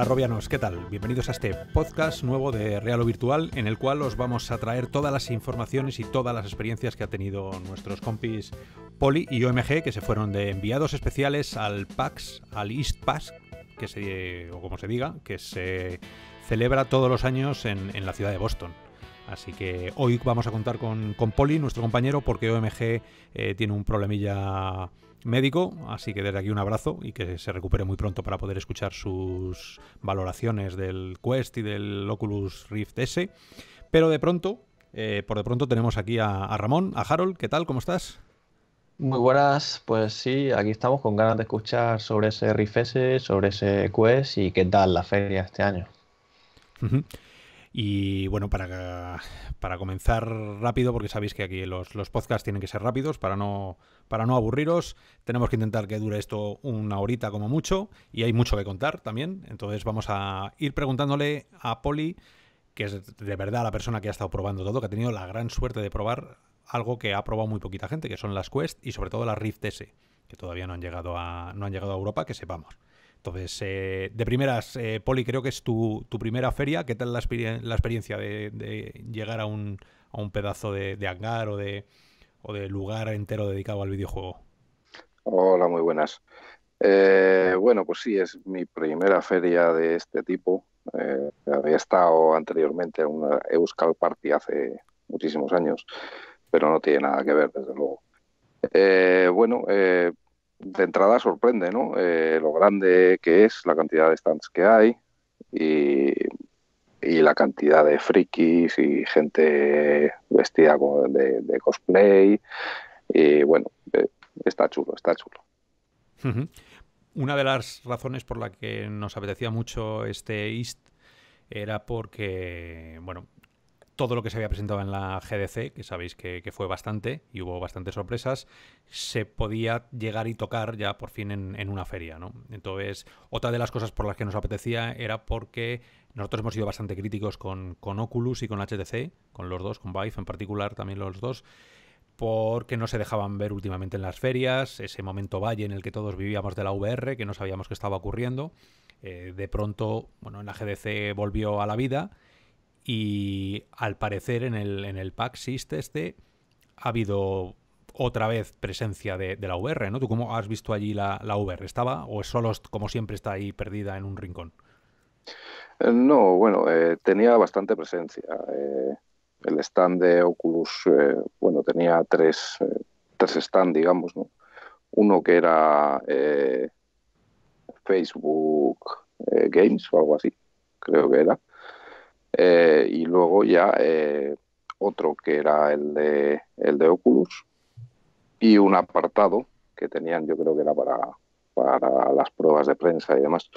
Hola Robianos, ¿qué tal? Bienvenidos a este podcast nuevo de Real o Virtual en el cual os vamos a traer todas las informaciones y todas las experiencias que ha tenido nuestros compis Poli y OMG que se fueron de enviados especiales al PAX, al East PAX, que se, o como se diga, que se celebra todos los años en, la ciudad de Boston. Así que hoy vamos a contar con, con Poli, nuestro compañero, porque OMG eh, tiene un problemilla médico, así que desde aquí un abrazo y que se recupere muy pronto para poder escuchar sus valoraciones del Quest y del Oculus Rift S. Pero de pronto, eh, por de pronto tenemos aquí a, Ramón, a Harold, ¿qué tal? ¿Cómo estás? Muy buenas, pues sí, aquí estamos con ganas de escuchar sobre ese Rift S, sobre ese Quest y qué tal la feria este año. Y bueno, para, para comenzar rápido, porque sabéis que aquí los, los podcasts tienen que ser rápidos para no, para no aburriros. Tenemos que intentar que dure esto una horita como mucho y hay mucho que contar también. Entonces vamos a ir preguntándole a Poli, que es de verdad la persona que ha estado probando todo, que ha tenido la gran suerte de probar algo que ha probado muy poquita gente, que son las Quest y sobre todo las Rift S, que todavía no han llegado a, no han llegado a Europa, que sepamos. Entonces, eh, de primeras, eh, Poli, creo que es tu, primera feria. ¿Qué tal la, experiencia de, llegar a un, pedazo de, hangar o de, lugar entero dedicado al videojuego? Hola, muy buenas. Eh, bueno, pues sí, es mi primera feria de este tipo. había estado anteriormente en una Euskal Party hace muchísimos años, pero no tiene nada que ver, desde luego. bueno, de entrada sorprende, ¿no? Eh, lo grande que es, la cantidad de stands que hay y, la cantidad de frikis y gente vestida de, cosplay. Y bueno, eh, está chulo, está chulo. Una de las razones por la que nos apetecía mucho este East era porque, bueno, todo lo que se había presentado en la GDC, que sabéis que, fue bastante y hubo bastantes sorpresas, se podía llegar y tocar ya por fin en, una feria, ¿no? Entonces, otra de las cosas por las que nos apetecía era porque nosotros hemos sido bastante críticos con, Oculus y con HTC, con los dos, con Vive en particular, también los dos, porque no se dejaban ver últimamente en las ferias, ese momento valle en el que todos vivíamos de la VR, que no sabíamos qué estaba ocurriendo. Eh, de pronto, bueno, en la GDC volvió a la vida y al parecer en el, en el pack SIST este ha habido otra vez presencia de, la VR, ¿no? ¿Tú cómo has visto allí la, la VR? ¿Estaba o es solo, como siempre, está ahí perdida en un rincón? Eh, no, bueno, eh, tenía bastante presencia. Eh, el stand de Oculus, bueno, tenía tres, tres stand, digamos, ¿no? Uno que era Facebook Games o algo así, creo que era. Eh, y luego ya eh, otro que era el de, el de Oculus y un apartado que tenían, yo creo que era para, para las pruebas de prensa y demás,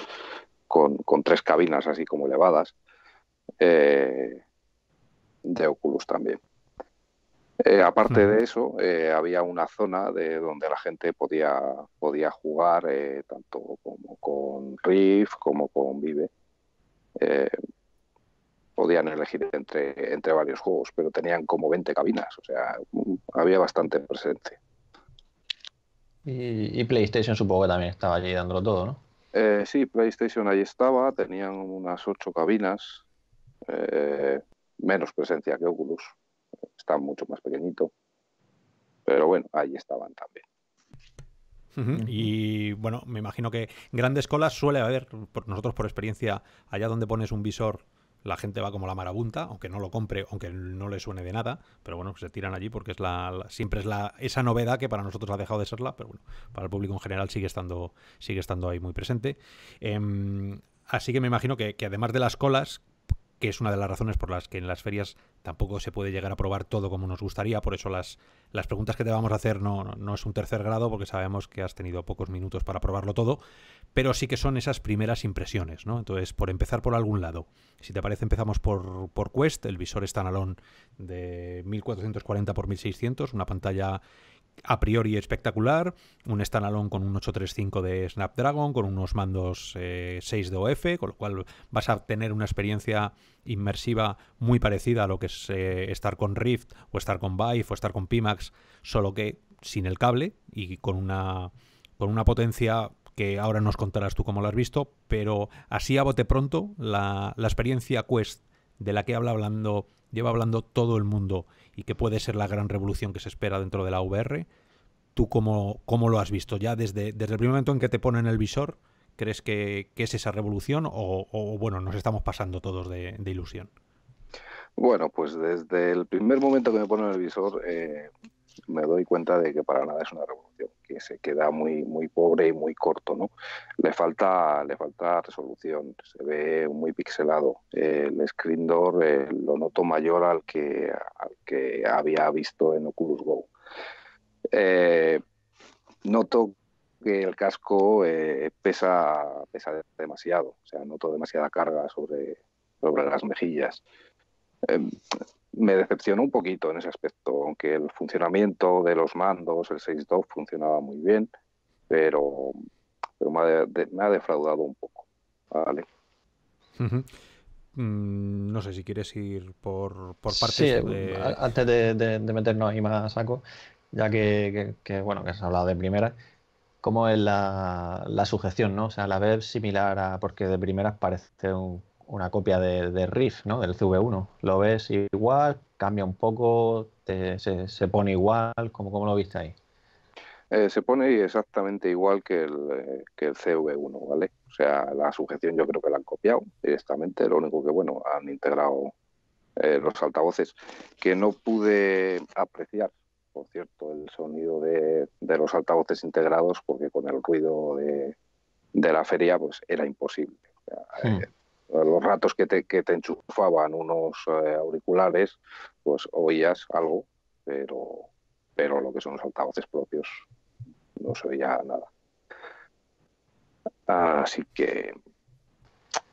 con, tres cabinas así como elevadas, eh, de Oculus también. aparte de eso, había una zona de donde la gente podía, podía jugar tanto como con Rift como con Vive podían elegir entre, entre varios juegos, pero tenían como 20 cabinas, o sea, mm, había bastante presente. Y, PlayStation supongo que también estaba allí dándolo todo, ¿no? Eh, sí, PlayStation ahí estaba, tenían unas 8 cabinas, eh, menos presencia que Oculus, está mucho más pequeñito, pero bueno, ahí estaban también. Y bueno, me imagino que grandes colas suele haber, por nosotros por experiencia, allá donde pones un visor la gente va como la marabunta, aunque no lo compre, aunque no le suene de nada, pero bueno, se tiran allí porque es la, siempre es la, esa novedad que para nosotros ha dejado de serla, pero bueno, para el público en general sigue estando, sigue estando ahí muy presente. Em, así que me imagino que, que, además de las colas, que es una de las razones por las que en las ferias tampoco se puede llegar a probar todo como nos gustaría, por eso las, las preguntas que te vamos a hacer no, es un tercer grado, porque sabemos que has tenido pocos minutos para probarlo todo, pero sí que son esas primeras impresiones, ¿no? Entonces, por empezar por algún lado, si te parece empezamos por, por Quest, el visor standalone de 1440 x 1600, una pantalla a priori espectacular, un standalone con un 835 de Snapdragon, con unos mandos 6 eh, de OF, con lo cual vas a tener una experiencia inmersiva muy parecida a lo que es eh, estar con Rift o estar con Vive o estar con Pimax, solo que sin el cable y con una, con una potencia que ahora nos contarás tú cómo la has visto, pero así a bote pronto la, la experiencia Quest de la que habla hablando, lleva hablando todo el mundo y que puede ser la gran revolución que se espera dentro de la VR. ¿Tú cómo, cómo lo has visto? ¿Ya desde, desde el primer momento en que te ponen el visor, crees que, es esa revolución o, bueno, nos estamos pasando todos de, ilusión? Bueno, pues desde el primer momento que me ponen el visor, eh, me doy cuenta de que para nada es una revolución, que se queda muy, muy pobre y muy corto, ¿no? Le falta, le falta resolución, se ve muy pixelado. el screen door lo noto mayor al que, que había visto en Oculus Go. Eh, noto que el casco eh, pesa, pesa demasiado, o sea, noto demasiada carga sobre, sobre las mejillas em, me decepcionó un poquito en ese aspecto, aunque el funcionamiento de los mandos, el 6.2 funcionaba muy bien, pero, me, ha defraudado un poco. Vale. Mm, no sé si quieres ir por, por partes. Sí, antes de, meternos ahí más a saco, ya que, que, bueno, que has hablado de primera, ¿cómo es la, sujeción, no? O sea, la vez similar a. Porque de primeras parece un una copia de, Riff, ¿no? Del CV1. Lo ves igual, cambia un poco, se, pone igual, ¿cómo, lo viste ahí? Eh, se pone exactamente igual que el, eh, que el CV1, ¿vale? O sea, la sujeción yo creo que la han copiado directamente, lo único que, bueno, han integrado eh, los altavoces, que no pude apreciar, por cierto, el sonido de, los altavoces integrados, porque con el ruido de, la feria, pues era imposible. Hmm. Eh, los ratos que te, te enchufaban unos eh, auriculares, pues oías algo, pero, pero lo que son los altavoces propios no se oía nada. Así que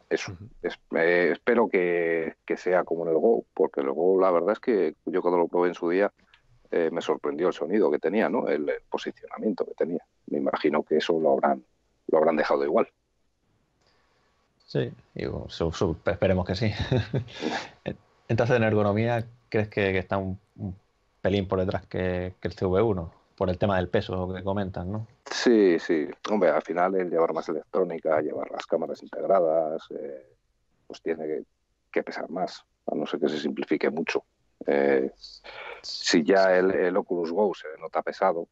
eso, espero que, sea como en el Go, porque el Go la verdad es que yo cuando lo probé en su día eh, me sorprendió el sonido que tenía, ¿no? El, el, posicionamiento que tenía. Me imagino que eso lo habrán, lo habrán dejado igual. Sí, digo, esperemos que sí. Entonces, en ergonomía, ¿crees que, está un, pelín por detrás que, el CV1? por el tema del peso que comentan, ¿no? Sí, sí. Hombre, al final el llevar más electrónica, llevar las cámaras integradas, eh, pues tiene que, pesar más, a no ser que se simplifique mucho. Eh, si ya el, el, Oculus Go se nota pesado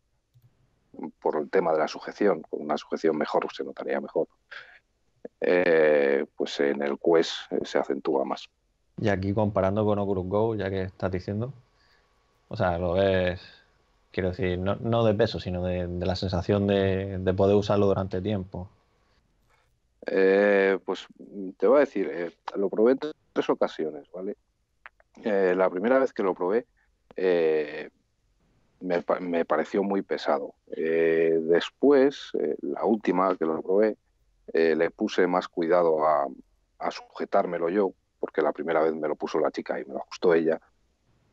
por el tema de la sujeción, con una sujeción mejor se notaría mejor. Eh, pues en el Quest se acentúa más. Y aquí comparando con Oculus Go, ya que estás diciendo, o sea, lo ves, quiero decir, no, de peso, sino de, la sensación de, poder usarlo durante tiempo. Eh, pues te voy a decir, eh, lo probé en tres ocasiones, ¿vale? la primera vez que lo probé, me, me, pareció muy pesado. después, la última que lo probé, eh, le puse más cuidado a, sujetármelo yo, porque la primera vez me lo puso la chica y me lo ajustó ella,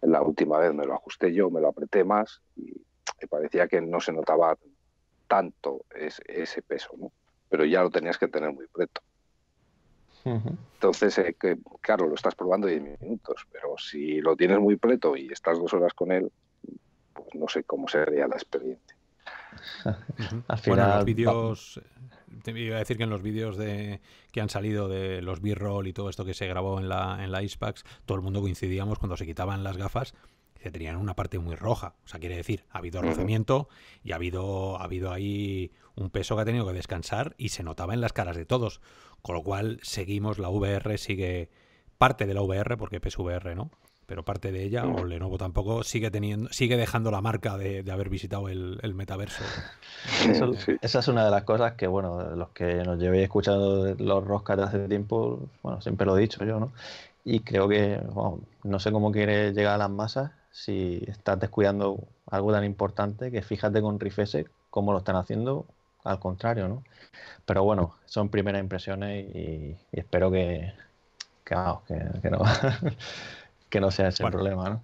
la última vez me lo ajusté yo, me lo apreté más y, me parecía que no se notaba tanto ese peso, ¿no? pero ya lo tenías que tener muy preto. Entonces, eh, claro, lo estás probando 10 minutos, pero si lo tienes muy preto y estás dos horas con él, pues no sé cómo sería la experiencia. Al final, los vídeos, te iba a decir que en los vídeos de, que han salido de los B-roll y todo esto que se grabó en la, en la todo el mundo coincidíamos cuando se quitaban las gafas que tenían una parte muy roja. O sea, quiere decir, ha habido rozamiento y ha habido, ha habido ahí un peso que ha tenido que descansar y se notaba en las caras de todos. Con lo cual, seguimos, la VR sigue parte de la VR, porque PSVR, ¿no? pero parte de ella, mm. o Lenovo tampoco, sigue teniendo, sigue dejando la marca de, haber visitado el, el metaverso. Eh, Esa es una de las cosas que, bueno, los que nos llevéis escuchando los roscas de hace tiempo, bueno, siempre lo he dicho yo, ¿no? Y creo que, bueno, no sé cómo quiere llegar a las masas si estás descuidando algo tan importante que fíjate con Rifese cómo lo están haciendo, al contrario, ¿no? Pero bueno, son primeras impresiones y, espero que, vamos, que, que no. que no sea ese problema, ¿no?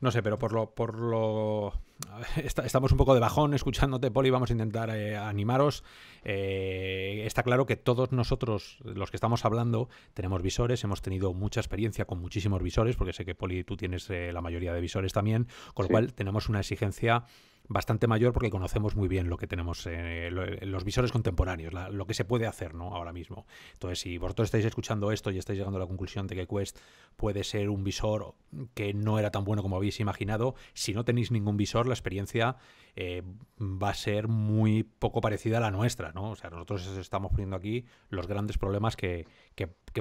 No sé, pero por lo, por lo estamos un poco de bajón escuchándote, Poli. Vamos a intentar eh, animaros. Eh, está claro que todos nosotros, los que estamos hablando, tenemos visores. Hemos tenido mucha experiencia con muchísimos visores, porque sé que, Poli, tú tienes eh, la mayoría de visores también. Con lo cual, tenemos una exigencia bastante mayor porque conocemos muy bien lo que tenemos en eh, eh, los visores contemporáneos, lo que se puede hacer ¿no? ahora mismo. Entonces, si vosotros estáis escuchando esto y estáis llegando a la conclusión de que Quest puede ser un visor que no era tan bueno como habéis imaginado, si no tenéis ningún visor, la experiencia eh, va a ser muy poco parecida a la nuestra. ¿no? O sea, nosotros estamos poniendo aquí los grandes problemas que,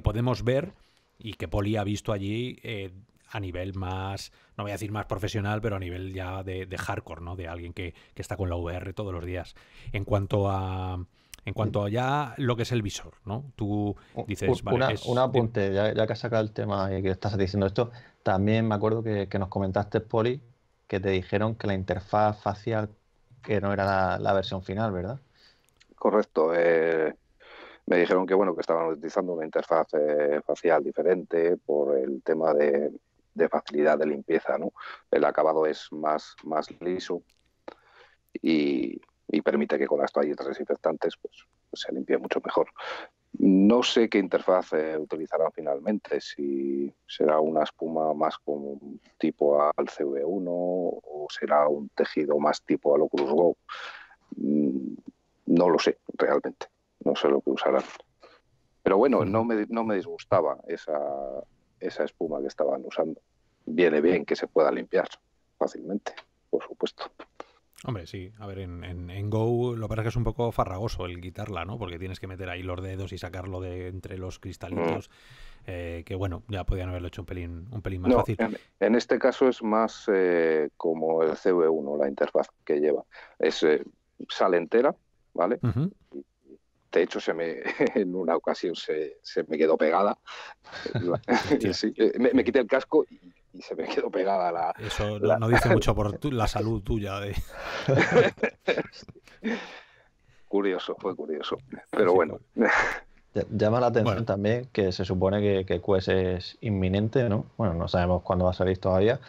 podemos ver y que Poli ha visto allí a nivel más, no voy a decir más profesional, pero a nivel ya de, hardcore, ¿no? De alguien que, está con la VR todos los días. En cuanto a. En cuanto a ya lo que es el visor, ¿no? Tú dices... Vale, una, un apunte, ya, que has sacado el tema y que estás diciendo esto, también me acuerdo que, nos comentaste, Poli, que te dijeron que la interfaz facial que no era la, versión final, ¿verdad? Correcto. Eh, me dijeron que bueno que estaban utilizando una interfaz eh, facial diferente por el tema de, de facilidad de limpieza, ¿no? El acabado es más, más liso y, permite que con las toallitas desinfectantes pues, se limpie mucho mejor. No sé qué interfaz eh, utilizarán finalmente, si será una espuma más tipo al CV1 o será un tejido más tipo al Oculus Go. Mm, no lo sé, realmente. No sé lo que usarán. Pero bueno, mm. no me disgustaba esa, esa espuma que estaban usando. Viene bien que se pueda limpiar fácilmente, por supuesto. Hombre, sí. A ver, en, en, Go lo que pasa es que es un poco farragoso el quitarla, ¿no? Porque tienes que meter ahí los dedos y sacarlo de entre los cristalitos. Mm. Eh, que bueno, ya podían haberlo hecho un pelín, un pelín más fácil. En, este caso es más eh, como el CV1, la interfaz que lleva. Es salentera eh, sale entera, ¿vale? de hecho, se me, en una ocasión se, me quedó pegada. Eh, me, quité el casco y, se me quedó pegada la. Eso no dice mucho por la salud tuya. De... Eh. curioso, fue curioso. Pero bueno. Llama la atención también que se supone que, que es inminente, ¿no? Bueno, no sabemos cuándo va a salir todavía.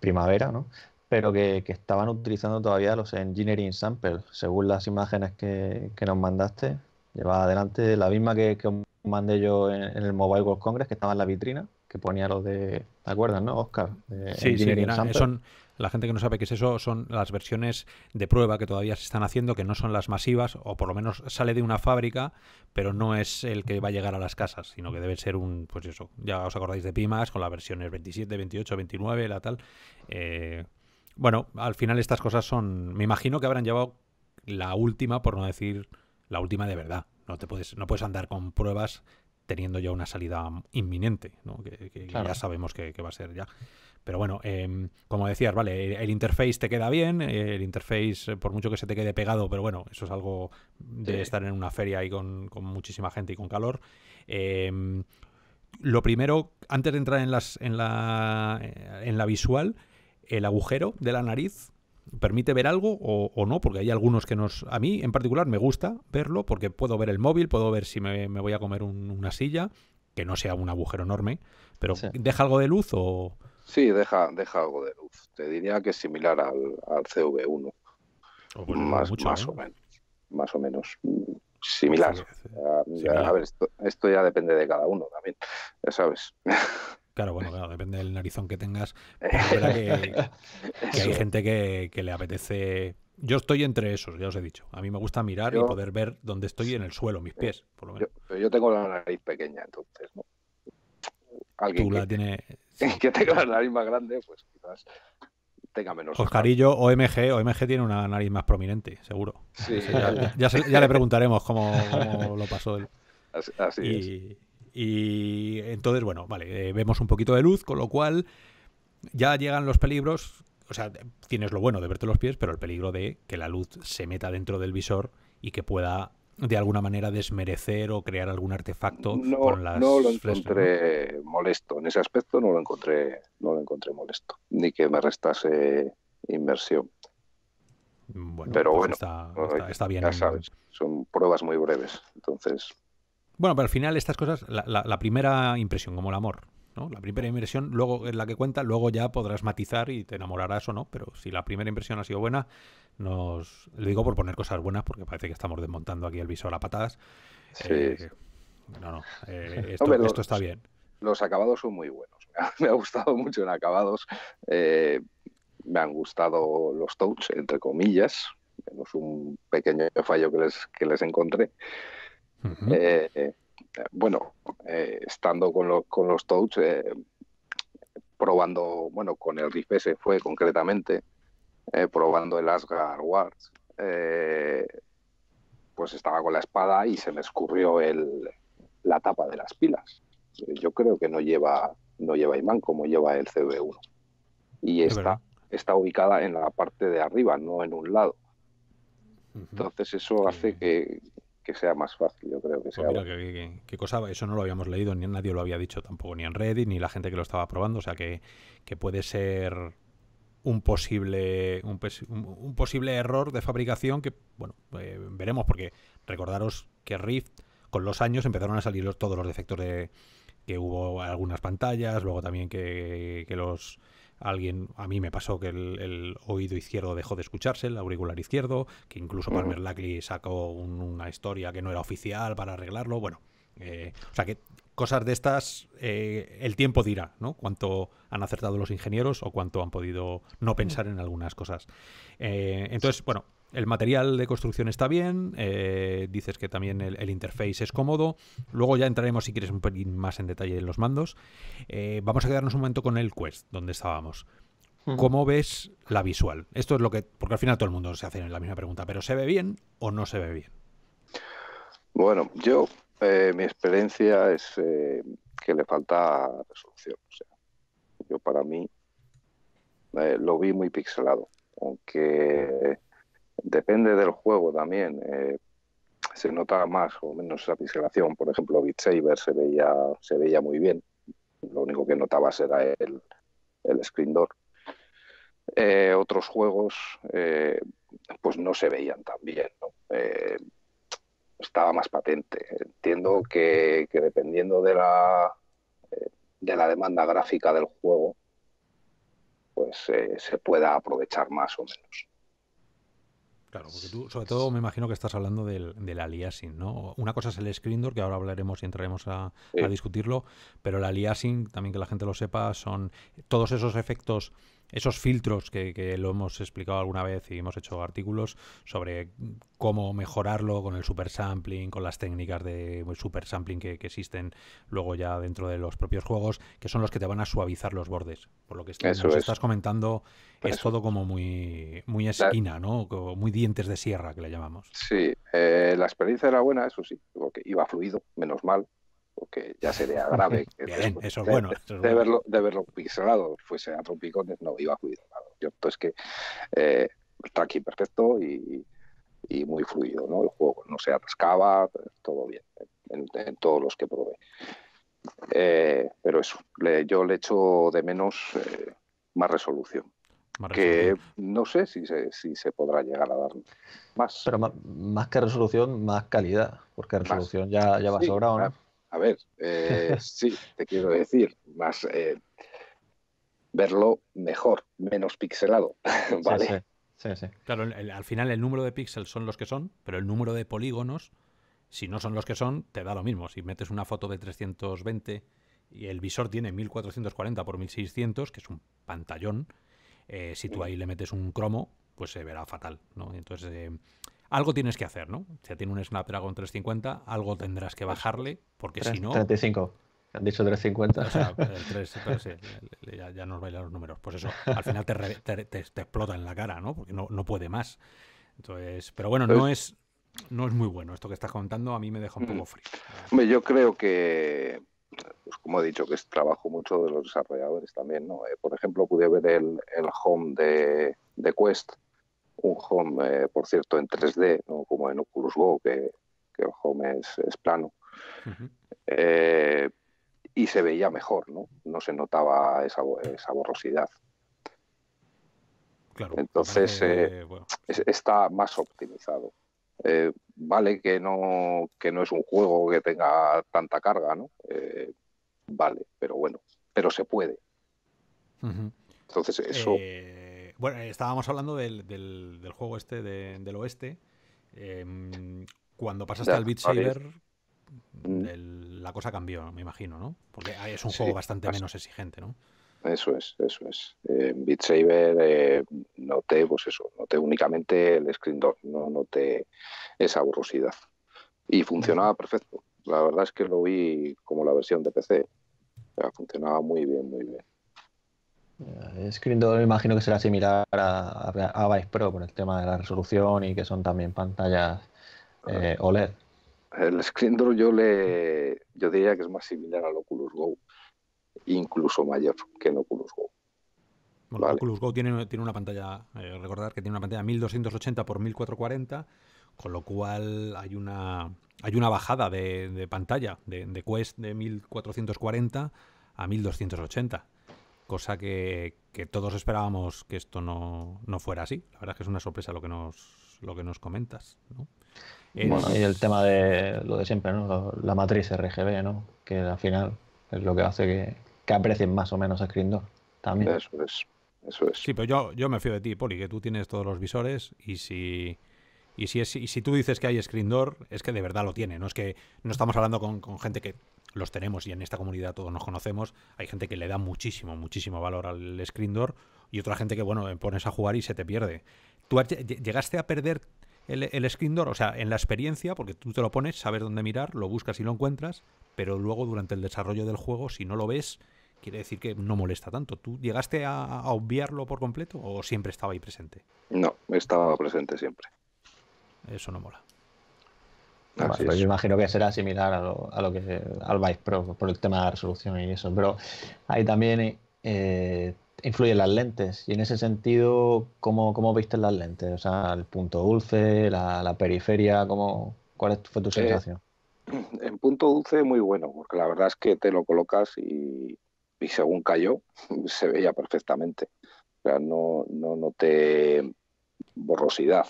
Primavera, ¿no? pero que, estaban utilizando todavía los engineering samples, según las imágenes que, nos mandaste. Llevaba adelante la misma que, mandé yo en, el Mobile World Congress, que estaba en la vitrina, que ponía los de. ¿Te acuerdas, no, Oscar? sí, sí, son, la gente que no sabe qué es eso son las versiones de prueba que todavía se están haciendo, que no son las masivas, o por lo menos sale de una fábrica, pero no es el que va a llegar a las casas, sino que debe ser un, pues eso, ya os acordáis de Pimas, con las versiones 27, 28, 29, la tal. Eh, bueno, al final estas cosas son. Me imagino que habrán llevado la última, por no decir la última de verdad. No te puedes, no puedes andar con pruebas teniendo ya una salida inminente, ¿no? que, ya sabemos que, va a ser ya. Pero bueno, em, como decías, vale, el, interface te queda bien, eh, el interface eh, por mucho que se te quede pegado, pero bueno, eso es algo de estar en una feria ahí con, muchísima gente y con calor. Em, lo primero, antes de entrar en, las, en, la, eh, en la visual, el agujero de la nariz permite ver algo o, no, porque hay algunos que nos... A mí en particular me gusta verlo porque puedo ver el móvil, puedo ver si me, voy a comer una silla, que no sea un agujero enorme, pero ¿deja algo de luz o...? Sí, deja, deja algo de luz. Te diría que es similar al, CV1. Pues más, ¿eh? o menos. Más o menos. Mm, ah, similar. a, ver, esto, esto ya depende de cada uno también, ya sabes. Claro, bueno, depende del narizón que tengas. que, hay gente que, le apetece. Yo estoy entre esos, ya os he dicho. A mí me gusta mirar y poder ver dónde estoy en el suelo, mis pies, por lo menos. Yo, yo tengo la nariz pequeña, entonces, Alguien que, la tiene... que tenga la nariz más grande, pues quizás tenga menos. Oscarillo, pues OMG, OMG tiene una nariz más prominente, seguro. Sí. ya, le preguntaremos cómo, lo pasó él. Así, es. Y entonces, bueno, vale, eh, vemos un poquito de luz, con lo cual ya llegan los peligros. O sea, tienes lo bueno de verte los pies, pero el peligro de que la luz se meta dentro del visor y que pueda de alguna manera desmerecer o crear algún artefacto no, con las no lo encontré molesto en ese aspecto no lo encontré no lo encontré molesto ni que me restase eh, inversión pero pues bueno está, bien está bien sabes, son pruebas muy breves entonces bueno, pero al final estas cosas, la, primera impresión, como el amor, ¿no? La primera impresión luego es la que cuenta, luego ya podrás matizar y te enamorarás o no, pero si la primera impresión ha sido buena, nos le digo por poner cosas buenas porque parece que estamos desmontando aquí el visor a patadas. Sí. Eh, no, no, eh, esto, está bien. Los acabados son muy buenos. Me ha, gustado mucho en acabados. Eh, me han gustado los touch, entre comillas, menos un pequeño fallo que que les encontré. Eh, bueno, eh, estando con, los touch, eh, probando, bueno, con el Riff se fue concretamente, probando el Asgard Wars, pues estaba con la espada y se me escurrió el, la tapa de las pilas. Yo creo que no lleva, no lleva imán como lleva el CB1. Y está, está ubicada en la parte de arriba, no en un lado. Entonces eso hace que, que sea más fácil, yo creo que pues sea. qué, cosa, eso no lo habíamos leído, ni nadie lo había dicho tampoco, ni en Reddit, ni la gente que lo estaba probando, o sea que, que puede ser un posible un, posible error de fabricación que bueno eh, veremos porque recordaros que Rift con los años empezaron a salir todos los defectos de que hubo algunas pantallas luego también que, que los alguien, a mí me pasó que el, oído izquierdo dejó de escucharse, el auricular izquierdo, que incluso Palmer Lackley sacó una historia que no era oficial para arreglarlo, bueno. Eh, o sea que cosas de estas eh, el tiempo dirá, ¿no? Cuánto han acertado los ingenieros o cuánto han podido no pensar en algunas cosas. Eh, entonces, bueno, el material de construcción está bien, eh, dices que también el, interface es cómodo, luego ya entraremos si quieres un pelín más en detalle en los mandos. Eh, vamos a quedarnos un momento con el Quest, donde estábamos. ¿Cómo ves la visual? Esto es lo que, porque al final todo el mundo se hace la misma pregunta, pero ¿se ve bien o no se ve bien? Bueno, yo, eh, mi experiencia es que le falta resolución. O sea, yo para mí lo vi muy pixelado, aunque Depende del juego también. Eh, se nota más o menos pixelación, Por ejemplo, Beat Saber se veía, se veía muy bien. Lo único que notaba era el, el screen door. Eh, otros juegos, eh, pues no se veían tan bien. estaba más patente. Entiendo que, dependiendo de la, de la demanda gráfica del juego, pues se pueda aprovechar más o menos. Claro, porque tú, sobre todo, me imagino que estás hablando del, del aliasing, ¿no? Una cosa es el screen door, que ahora hablaremos y entraremos a, a discutirlo, pero el aliasing, también que la gente lo sepa, son todos esos efectos esos filtros que, lo hemos explicado alguna vez y hemos hecho artículos sobre cómo mejorarlo con el super sampling, con las técnicas de super sampling que, existen luego ya dentro de los propios juegos, que son los que te van a suavizar los bordes. Por lo que estás comentando, es todo como muy, muy esquina, ¿no? muy dientes de sierra que le llamamos. Sí, eh, la experiencia era buena, eso sí, porque iba fluido, menos mal, porque ya sería grave Bien, eso es bueno, de, verlo, de verlo fuese a Tropicones, no iba a cuidar. entonces pues, que está eh, aquí perfecto y, muy fluido, ¿no? El juego no se atascaba, todo bien, en, todos los que probé. Eh, pero eso, le, yo le echo de menos eh, más resolución que no sé si se, si se podrá llegar a dar más. Pero más, que resolución, más calidad, porque resolución ya, ya va sobra sobrado, ¿no? A ver, eh, sí, te quiero decir, más eh, verlo mejor, menos pixelado, ¿vale? Sí, sí. Claro, al final el número de píxeles son los que son, pero el número de polígonos, si no son los que son, te da lo mismo. Si metes una foto de 320 y el visor tiene 1440 por 1600, que es un pantallón, eh, si tú ahí le metes un cromo, pues se verá fatal, ¿no? Entonces, eh, algo tienes que hacer, ¿no? Si tiene un Snapdragon 350, algo tendrás que bajarle, porque si no... 35. Han dicho 350. O sea, ya, nos bailan los números. Pues eso, al final te, explota en la cara, ¿no? Porque no, no puede más. Entonces, pero bueno, no pues es, no es muy bueno. Esto que estás contando a mí me deja un poco mm. frío. yo creo que, pues como he dicho, que es trabajo mucho de los desarrolladores también, ¿no? Eh, por ejemplo, pude ver el, home de, de Quest un home, eh, por cierto, en 3D, ¿no? como en Oculus Go, que, el home es, plano. Eh, y se veía mejor, ¿no? No se notaba esa, borrosidad. Entonces, eh, está más optimizado. vale que no, que no es un juego que tenga tanta carga, ¿no? vale, pero bueno, pero se puede. Entonces, eso bueno, eh, estábamos hablando del, del, juego este del oeste. Em, cuando pasaste al Beat Saber, mm. la cosa cambió, me imagino, ¿no? Porque es un juego bastante menos exigente, ¿no? Eso es, eso es. En eh, Beat Saber eh, noté, pues eso, únicamente el screen door, no noté esa borrosidad. Y funcionaba perfecto. La verdad es que lo vi como la versión de PC. funcionaba muy bien, muy bien. Eh, screen Door me imagino que será similar a, a, Vice Pro por el tema de la resolución y que son también pantallas eh, OLED. El screen yo le yo diría que es más similar al Oculus Go, incluso mayor que el Oculus Go. el Oculus Go tiene, tiene una pantalla, recordad eh, recordar que tiene una pantalla 1280 x 1440, con lo cual hay una hay una bajada de, pantalla de, de Quest de 1440 a 1280 cosa que, todos esperábamos que esto no, fuera así. La verdad es que es una sorpresa lo que nos, lo que nos comentas. ¿no? y el tema de lo de siempre, ¿no? la matriz RGB, ¿no? que al final es lo que hace que, aprecien más o menos a Screen Door también. Eso es. Eso es. Sí, pero yo, yo me fío de ti, Poli, que tú tienes todos los visores y si... Y si, y si tú dices que hay screen door, es que de verdad lo tiene. No es que no estamos hablando con, con gente que los tenemos y en esta comunidad todos nos conocemos. Hay gente que le da muchísimo, muchísimo valor al screen door y otra gente que, bueno, eh, pones a jugar y se te pierde. ¿Tú llegaste a perder el, el, screen door? O sea, en la experiencia, porque tú te lo pones, sabes dónde mirar, lo buscas y lo encuentras, pero luego durante el desarrollo del juego, si no lo ves, quiere decir que no molesta tanto. ¿Tú llegaste a, a obviarlo por completo o siempre estaba ahí presente? No, estaba presente siempre. Eso no mola. Pues yo imagino que será similar a lo, que al Vice Pro por el tema de la resolución y eso, pero ahí también eh, influyen las lentes. Y en ese sentido, ¿cómo, viste las lentes? O sea, el punto dulce, la, periferia, ¿cómo, ¿cuál fue tu eh, sensación? en punto dulce, muy bueno, porque la verdad es que te lo colocas y, según cayó, se veía perfectamente. O sea, no, no noté borrosidad.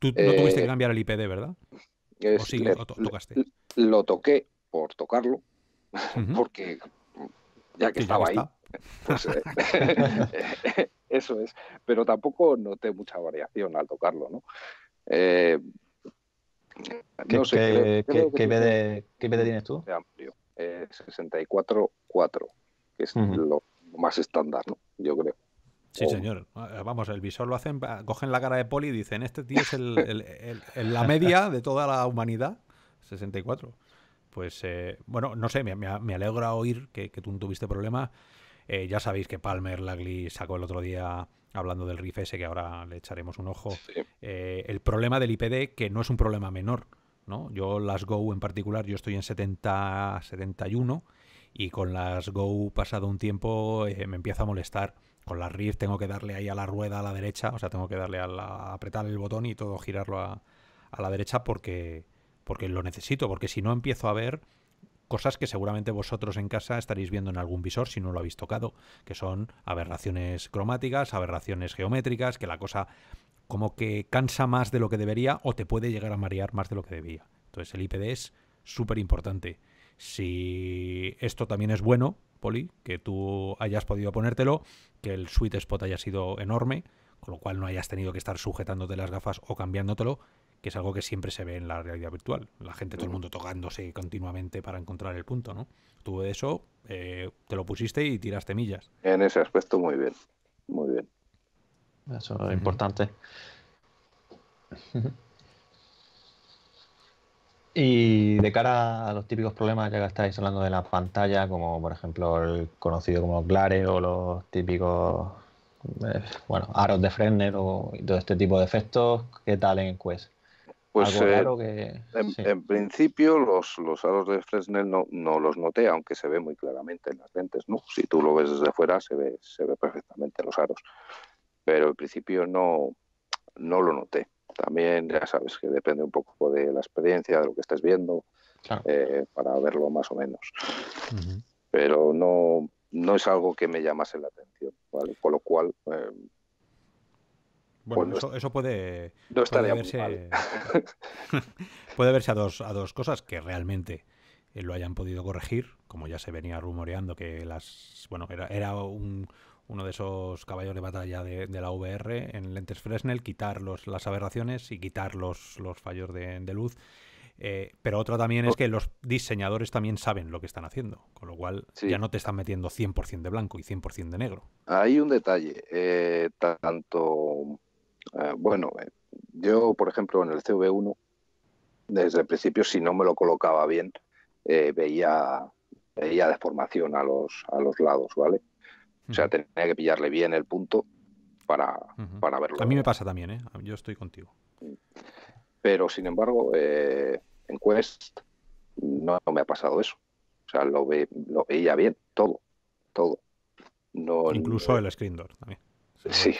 Tú no eh, tuviste que cambiar el IPD, ¿verdad? lo, toqué por tocarlo, porque ya que estaba ahí, pues, eh, eso es. Pero tampoco noté mucha variación al tocarlo, ¿no? Eh, ¿Qué, BD, tienes tú? 64-4, eh, que es lo más estándar, Yo creo. Sí, señor. Eh, vamos, el visor lo hacen, cogen la cara de Poli y dicen, este tío es la media de toda la humanidad, 64. Pues, eh, bueno, no sé, me, alegra oír que, tú no tuviste problema. Eh, ya sabéis que Palmer Lagli sacó el otro día, hablando del RIF ese, que ahora le echaremos un ojo, el problema del IPD, que no es un problema menor. ¿no? Yo las Go en particular, yo estoy en 70, 71 y con las Go pasado un tiempo me empieza a molestar con la RIF tengo que darle ahí a la rueda a la derecha, o sea, tengo que darle a, apretar el botón y todo girarlo a, la derecha porque, porque lo necesito, porque si no empiezo a ver cosas que seguramente vosotros en casa estaréis viendo en algún visor si no lo habéis tocado, que son aberraciones cromáticas, aberraciones geométricas, que la cosa como que cansa más de lo que debería o te puede llegar a marear más de lo que debía. Entonces el IPD es súper importante. Si esto también es bueno, Poli, que tú hayas podido ponértelo, que el sweet spot haya sido enorme, con lo cual no hayas tenido que estar sujetándote las gafas o cambiándotelo, que es algo que siempre se ve en la realidad virtual. La gente, todo el mundo tocándose continuamente para encontrar el punto, ¿no? Tú eso eh, te lo pusiste y tiraste millas. En ese aspecto, muy bien. Muy bien. Eso es importante. Y de cara a los típicos problemas ya que estáis hablando de la pantalla, como por ejemplo el conocido como Glare o los típicos eh, bueno, aros de Fresnel o todo este tipo de efectos, ¿qué tal en Quest? Pues claro eh, que... en, principio los, los aros de Fresnel no, los noté, aunque se ve muy claramente en las lentes. ¿no? Si tú lo ves desde fuera se ve, se ve perfectamente los aros. Pero en principio no, no lo noté. También ya sabes que depende un poco de la experiencia, de lo que estés viendo, eh, para verlo más o menos. Pero no, no es algo que me llamase la atención, ¿vale? Con lo cual... Eh, bueno, pues eso, eso, puede, puede verse, puede verse a dos, a dos cosas que realmente eh, lo hayan podido corregir, como ya se venía rumoreando que las bueno era, era un, uno de esos caballos de batalla de, la VR en lentes Fresnel, quitar las aberraciones y quitar los, fallos de, luz. Eh, pero otro también es oh. que los diseñadores también saben lo que están haciendo, con lo cual ya no te están metiendo 100% de blanco y 100% de negro. Hay un detalle, eh, tanto, eh, bueno, yo por ejemplo en el CV1, desde el principio si no me lo colocaba bien, veía, veía deformación a los, a los lados, ¿vale? O sea, tenía que pillarle bien el punto para, para verlo. A mí me pasa también, ¿eh? Yo estoy contigo. Pero, sin embargo, eh, en Quest no me ha pasado eso. O sea, lo, ve, lo veía bien, todo, todo. Incluso eh, el screen door también. Sí,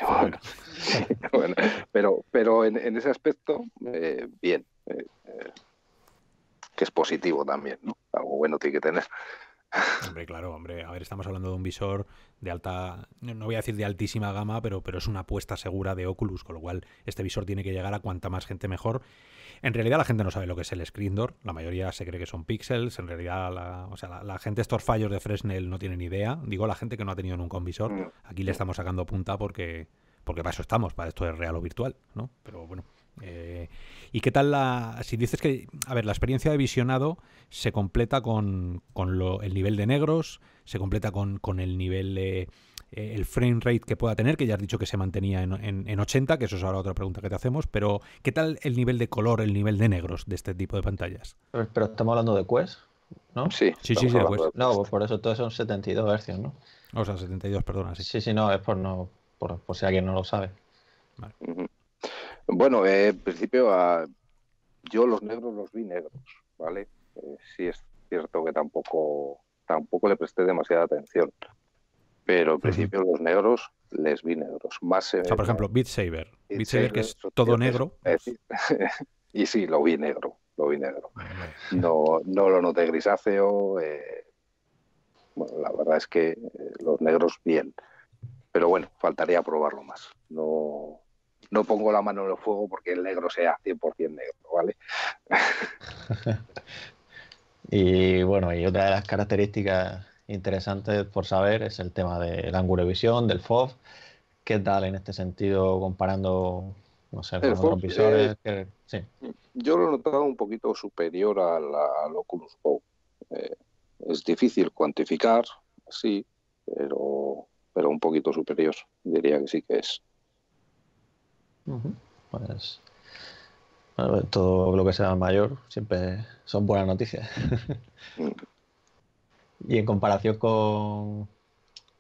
bueno, Pero, pero en, ese aspecto, eh, bien. que es positivo también, ¿no? Algo bueno tiene que tener. Hombre, claro, hombre. A ver, estamos hablando de un visor de alta, no voy a decir de altísima gama, pero, pero es una apuesta segura de Oculus, con lo cual este visor tiene que llegar a cuanta más gente mejor. En realidad la gente no sabe lo que es el screen door, la mayoría se cree que son Pixels en realidad la, o sea, la, gente estos fallos de Fresnel no tiene ni idea. Digo, la gente que no ha tenido nunca un visor, aquí le estamos sacando punta porque, porque para eso estamos, para esto es real o virtual, ¿no? Pero bueno. Eh, ¿Y qué tal la.? Si dices que. A ver, la experiencia de visionado se completa con, lo, el nivel de negros, se completa con, el nivel de. Eh, el frame rate que pueda tener, que ya has dicho que se mantenía en, 80, que eso es ahora otra pregunta que te hacemos, pero ¿qué tal el nivel de color, el nivel de negros de este tipo de pantallas? Pues, pero, estamos hablando de Quest, ¿no? Sí, sí, sí, No, pues por eso todos son 72 hercios, ¿no? O sea, 72, perdona. Sí, sí, no, es por no. Por, si alguien no lo sabe. Vale. Bueno, eh, en principio ah, yo los negros los vi negros, ¿vale? Eh, sí es cierto que tampoco, tampoco le presté demasiada atención, pero en principio los negros les vi negros. Más, por ejemplo, Beat Saber. Beat, Saber, que es todo negro. y sí, lo vi negro, lo vi negro. No, no lo noté grisáceo. Eh, bueno, la verdad es que los negros bien. Pero bueno, faltaría probarlo más. No, no pongo la mano en el fuego porque el negro sea 100% negro, ¿vale? y bueno, y otra de las características interesantes por saber es el tema del ángulo de visión, del FOV. ¿Qué tal en este sentido comparando, no sé, con otros visores? Yo lo he notado un poquito superior al, Oculus Go. Eh, es difícil cuantificar, sí, pero, pero un poquito superior. Diría que sí que es pues, pues todo lo que sea mayor siempre son buenas noticias. y en comparación con,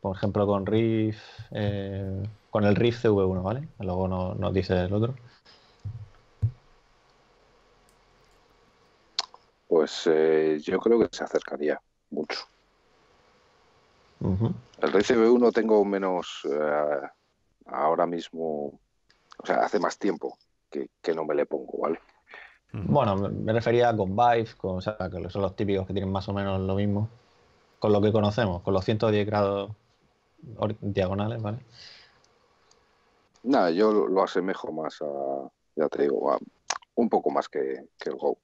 por ejemplo, con Riff, eh, con el Riff CV1, ¿vale? Luego no, nos dice el otro. Pues eh, yo creo que se acercaría mucho. El Riff CV1 tengo menos eh, ahora mismo o sea, hace más tiempo que, no me le pongo, ¿vale? Bueno, me refería con Vive, o sea, que son los típicos que tienen más o menos lo mismo, con lo que conocemos, con los 110 grados diagonales, ¿vale? Nada, yo lo, asemejo más a, ya te digo, a un poco más que, el Go.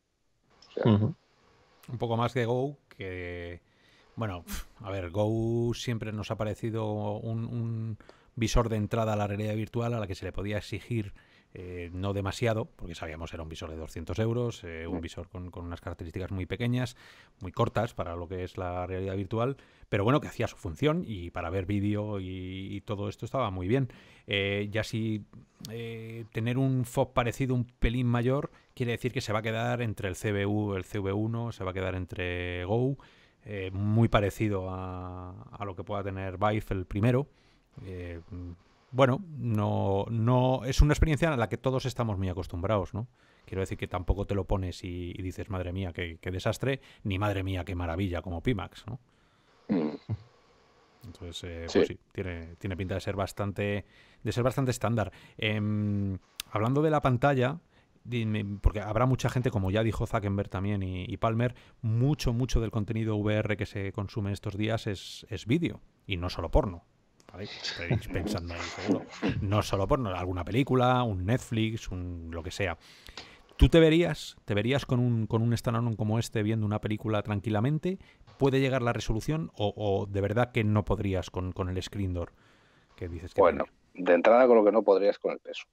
Un poco más que Go, que, bueno, a ver, Go siempre nos ha parecido un visor de entrada a la realidad virtual a la que se le podía exigir eh, no demasiado, porque sabíamos era un visor de 200 euros, eh, un visor con, unas características muy pequeñas, muy cortas para lo que es la realidad virtual, pero bueno, que hacía su función y para ver vídeo y, todo esto estaba muy bien. Eh, ya si tener un FOB parecido, un pelín mayor, quiere decir que se va a quedar entre el CBU, el CV1, se va a quedar entre Go, muy parecido a, a, lo que pueda tener Vive el primero eh, mm, bueno, no, no es una experiencia a la que todos estamos muy acostumbrados, ¿no? Quiero decir que tampoco te lo pones y, dices, madre mía, qué, desastre, ni madre mía, qué maravilla, como Pimax, ¿no? Mm. Entonces, eh, pues sí, tiene, tiene, pinta de ser bastante, de ser bastante estándar. Em, hablando de la pantalla, porque habrá mucha gente, como ya dijo Zuckerberg también y, Palmer, mucho, mucho del contenido VR que se consume estos días es, es vídeo y no solo porno. No solo por alguna película, un Netflix, un lo que sea. ¿Tú te verías, te verías con un, con un como este viendo una película tranquilamente? ¿Puede llegar la resolución o, de verdad que no podrías con, el screen door? Que dices que bueno, de entrada con lo que no podrías con el peso.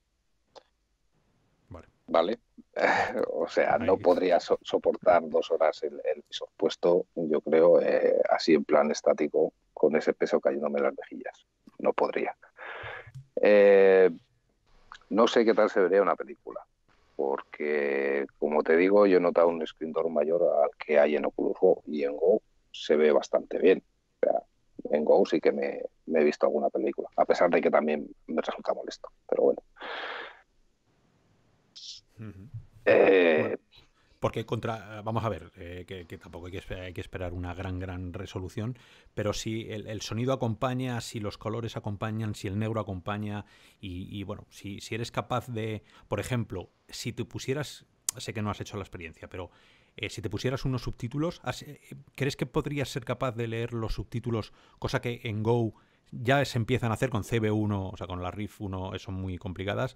Vale. ¿Vale? o sea, no podrías soportar dos horas el, el, piso puesto, yo creo, eh, así en plan estático, ese peso cayéndome las mejillas. No podría. Eh, no sé qué tal se vería una película, porque, como te digo, yo he notado un escritor mayor al que hay en Oculus Go, y en Go se ve bastante bien. en Go sí que me, he visto alguna película, a pesar de que también me resulta molesto, pero bueno. Eh, bueno. Porque contra, eh, vamos a ver, eh, que, tampoco hay que, esperar, que, esperar, una gran, gran resolución, pero si el, sonido acompaña, si los colores acompañan, si el negro acompaña, y, bueno, si, eres capaz de, por ejemplo, si te pusieras, sé que no has hecho la experiencia, pero eh, si te pusieras unos subtítulos, ¿crees que podrías ser capaz de leer los subtítulos, cosa que en Go ya se empiezan a hacer con CB1, o sea, con la RIF 1 son muy complicadas,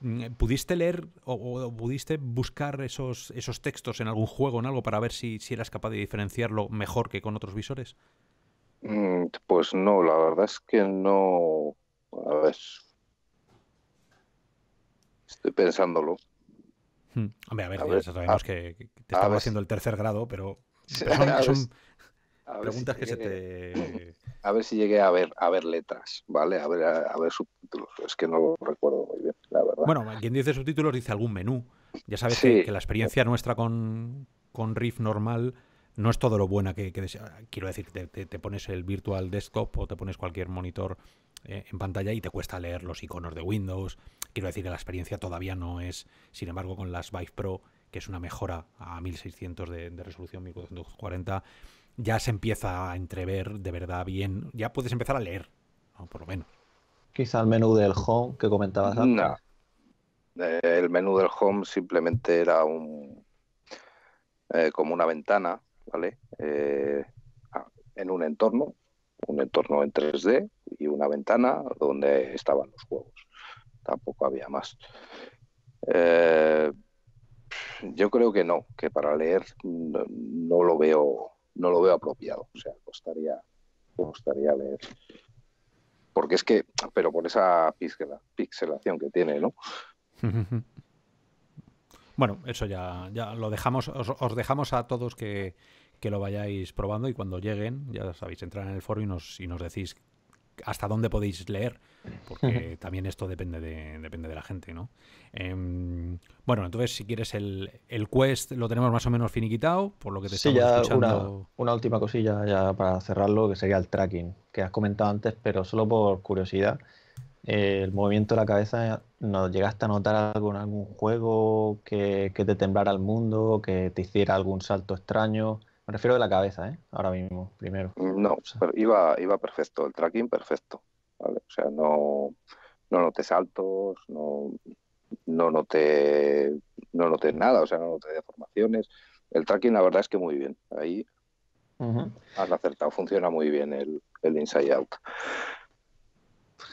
Mm, eh, ¿Pudiste leer o, pudiste buscar esos, esos textos en algún juego, en algo, para ver si, si eras capaz de diferenciarlo mejor que con otros visores? Mm, pues no, la verdad es que no. A ver. Estoy pensándolo. Hmm, hombre, a ver, ya sabemos que te estaba haciendo el tercer grado, pero, a Preguntas que se te. A ver si llegué a ver, a ver letras, ¿vale? A ver, a, ver subtítulos. Es que no lo recuerdo muy bien, la verdad. Bueno, quien dice subtítulos dice algún menú. Ya sabes que, la experiencia nuestra con, con normal no es todo lo buena que, quiero decir, te, pones el virtual desktop o te pones cualquier monitor eh, en pantalla y te cuesta leer los iconos de Windows. Quiero decir que la experiencia todavía no es, sin embargo, con las Vive Pro, que es una mejora a 1600 de, de resolución, 1440, ya se empieza a entrever de verdad bien, ya puedes empezar a leer, por lo menos. Quizá el menú del home que comentabas antes. Eh, el menú del home simplemente era un eh, como una ventana, ¿vale? Eh, en un entorno, un entorno en 3D y una ventana donde estaban los juegos. Tampoco había más. yo creo que no, que para leer no lo veo no lo veo apropiado. O sea, costaría, costaría leer. Porque es que, pero por esa pixelación que tiene, ¿no? Bueno, eso ya, ya lo dejamos, os, dejamos a todos que, que, lo vayáis probando y cuando lleguen, ya sabéis, entrar en el foro y nos, y nos decís hasta dónde podéis leer, porque también esto depende de, depende de la gente, ¿no? Em, bueno, entonces si quieres el, quest lo tenemos más o menos finiquitado, por lo que te sí, una, última cosilla ya para cerrarlo, que sería el tracking, que has comentado antes, pero solo por curiosidad, eh, el movimiento de la cabeza, ¿nos llegaste a notar algún juego que, que te temblara el mundo, que te hiciera algún salto extraño? Me refiero de la cabeza, ¿eh? Ahora mismo, primero. No, pero iba, iba perfecto, el tracking perfecto. O sea, no, no noté saltos, no, no, noté, no nada, o sea, no noté deformaciones. El tracking, la verdad es que muy bien. Ahí has acertado, funciona muy bien el, el inside out.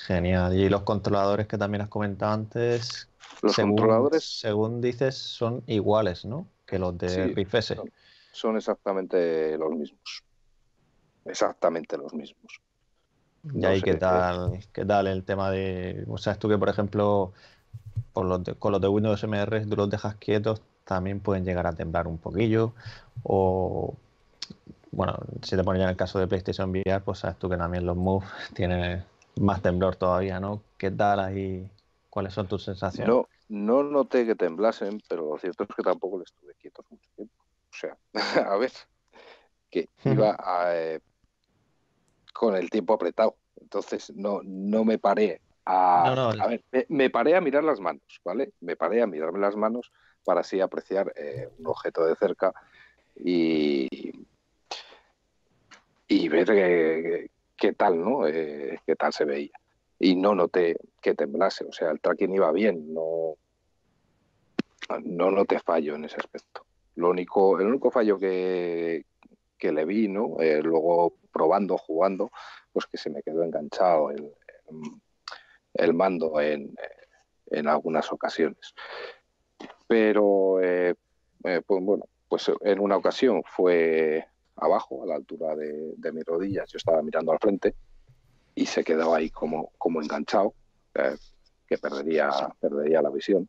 Genial. Y los controladores que también has comentado antes. Los controladores. Según dices, son iguales, ¿no? Que los de sí, son exactamente los mismos. Exactamente los mismos. ¿Y ahí qué tal, qué tal el tema de. O sea, tú que, por ejemplo, por los con los de Windows MR, tú los dejas quietos, también pueden llegar a temblar un poquillo. O. Bueno, si te pones en el caso de PlayStation VR, pues sabes tú que también los Move tienen más temblor todavía, ¿no? ¿Qué tal ahí? ¿Cuáles son tus sensaciones? No, no noté que temblasen, pero lo cierto es que tampoco les estuve quietos mucho tiempo o sea, a ver, que iba eh, con el tiempo apretado. Entonces no, no me paré a... me, paré a mirar las manos, ¿vale? Me paré a mirarme las manos para así apreciar eh, un objeto de cerca y, y ver eh, qué tal, ¿no? qué tal se veía. Y no noté que temblase, o sea, el tracking iba bien, no, no noté fallo en ese aspecto. Lo único, el único fallo que, que le vi, eh, luego probando, jugando, pues que se me quedó enganchado el, mando en, algunas ocasiones. Pero, eh, eh, pues, pues en una ocasión fue abajo, a la altura de, de mis rodillas, yo estaba mirando al frente y se quedó ahí como, como enganchado, que perdería, perdería la visión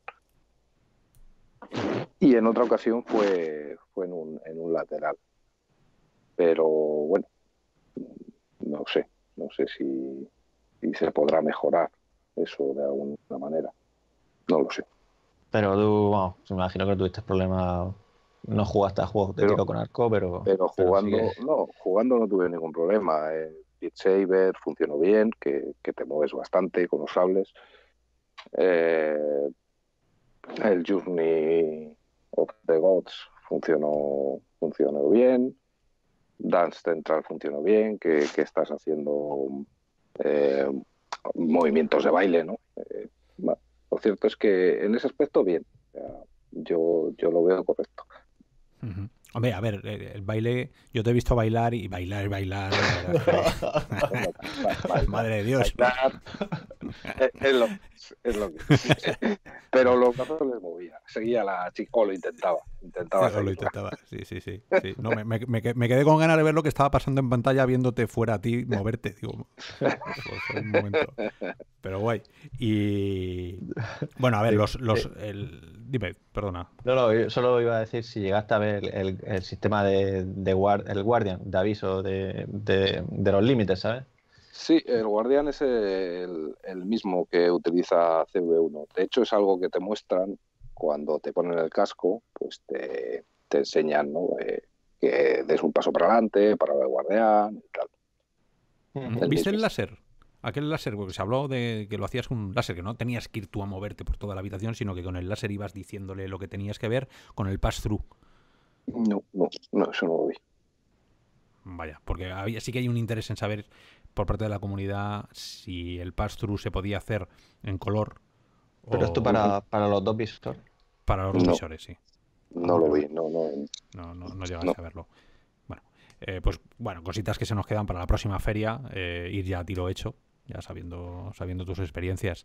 y en otra ocasión fue, fue en, un, en un lateral. Pero bueno, no sé, no sé si, se podrá mejorar eso de alguna manera. No lo sé. Pero tú, bueno, me imagino que tuviste problemas. No jugaste a juegos de pero, con arco, pero. Pero jugando, no, jugando no tuve ningún problema. El eh, Saber funcionó bien, que, que te mueves bastante con los sables. Eh, el Journey of the Gods funcionó, funcionó bien. Dance Central funcionó bien, que, estás haciendo eh, movimientos de baile, ¿no? Eh, lo cierto es que en ese aspecto, bien. yo, yo lo veo correcto. Hombre, a ver, eh, el baile, yo te he visto bailar y bailar, y bailar. Madre de Dios. Eh, es, lo, es lo que. Pero los brazos les movía. Seguía la chica, o lo intentaba. intentaba lo intentaba, sí, sí, sí. No, me, me, quedé con ganas de ver lo que estaba pasando en pantalla viéndote fuera a ti moverte. Digo, pues, un momento. Pero guay. Y. Bueno, a ver, los, los dime, perdona. No, no, solo iba a decir si llegaste a ver el, sistema de, el Guardian, de aviso de, los límites, ¿sabes? Sí, el Guardian es el, mismo que utiliza CV1. De hecho, es algo que te muestran cuando te ponen el casco, pues te, enseñan ¿no? Eh, que des un paso para adelante, para el Guardian y tal. ¿Viste el láser? aquel láser, porque se habló de que lo hacías con un láser, que no tenías que ir tú a moverte por toda la habitación, sino que con el láser ibas diciéndole lo que tenías que ver con el pass-through. No, no, no, eso no lo vi. Vaya, porque había, sí que hay un interés en saber por parte de la comunidad si el pass-through se podía hacer en color. Pero esto para, para, los dos visores. Para los dos visores, sí. No lo vi, no, no. No, no, a verlo. Bueno, eh, pues bueno, cositas que se nos quedan para la próxima feria, eh, ir ya a tiro hecho, ya sabiendo, sabiendo tus experiencias.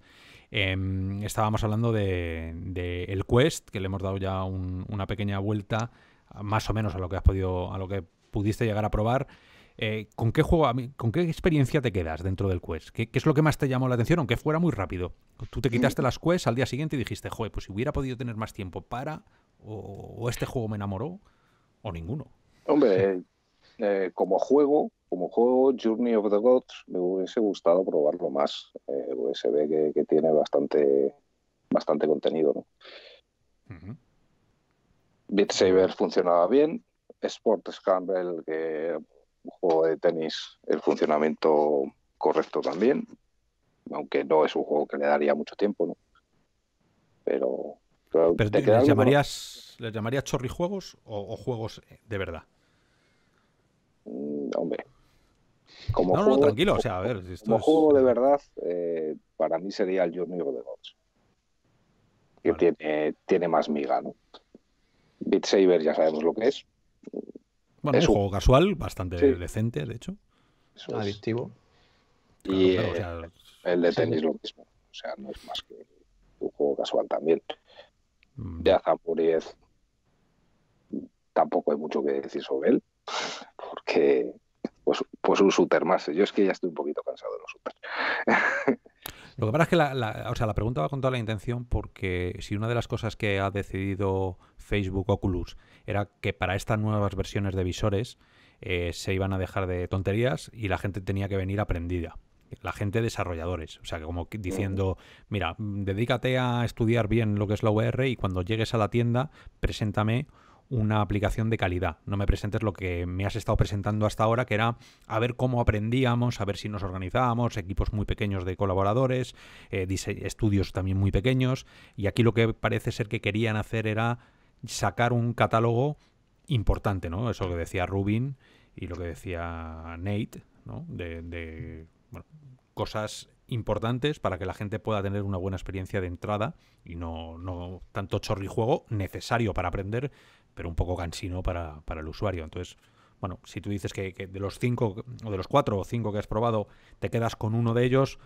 Em, estábamos hablando de, el Quest, que le hemos dado ya una pequeña vuelta, más o menos a lo que has podido, a lo que pudiste llegar a probar. Eh, ¿Con qué juego, con qué experiencia te quedas dentro del Quest? ¿Qué, es lo que más te llamó la atención, aunque fuera muy rápido? Tú te quitaste las Quest al día siguiente y dijiste, joder, pues si hubiera podido tener más tiempo para, o, este juego me enamoró, o ninguno. Hombre, eh, como juego, como juego, Journey of the Gods, me hubiese gustado probarlo más. Eh, se ve que, tiene bastante, bastante contenido. ¿no? Beat Saber funcionaba bien. Sport Scramble, que un juego de tenis, el funcionamiento correcto también. Aunque no es un juego que le daría mucho tiempo, ¿no? Pero. ¿les, llamarías, ¿Les llamarías o juegos de verdad? Mm, hombre, como no, no, juego, tranquilo, o sea, a ver. Esto juego de verdad, eh, para mí sería el Journey of the Gods. Que tiene, tiene más miga, ¿no? Beat Saber ya sabemos lo que es. Bueno, es un juego casual, bastante decente, de hecho. Es. un Adictivo. y eh, el de tenis lo mismo. O sea, no es más que un juego casual también. Mm. De tampoco hay mucho que decir sobre él, porque pues, pues, un shooter más. Yo es que ya estoy un poquito cansado de los súper. Lo que pasa es que la, o sea, la pregunta va con toda la intención porque si una de las cosas que ha decidido Facebook Oculus era que para estas nuevas versiones de visores eh, se iban a dejar de tonterías y la gente tenía que venir aprendida. La gente desarrolladores, o sea, que como diciendo, mira, dedícate a estudiar bien lo que es la VR y cuando llegues a la tienda, preséntame una aplicación de calidad. No me presentes lo que me has estado presentando hasta ahora, que era a ver cómo aprendíamos, a ver si nos organizábamos, equipos muy pequeños de colaboradores, eh, estudios también muy pequeños. Y aquí lo que parece ser que querían hacer era sacar un catálogo importante, ¿no? Eso que decía Rubin y lo que decía Nate, ¿no? De, bueno, cosas importantes para que la gente pueda tener una buena experiencia de entrada y no, no tanto chorrijuego necesario para aprender, pero un poco cansino para, el usuario. Entonces, bueno, si tú dices que, de los cinco, o de los cuatro o cinco que has probado, te quedas con uno de ellos,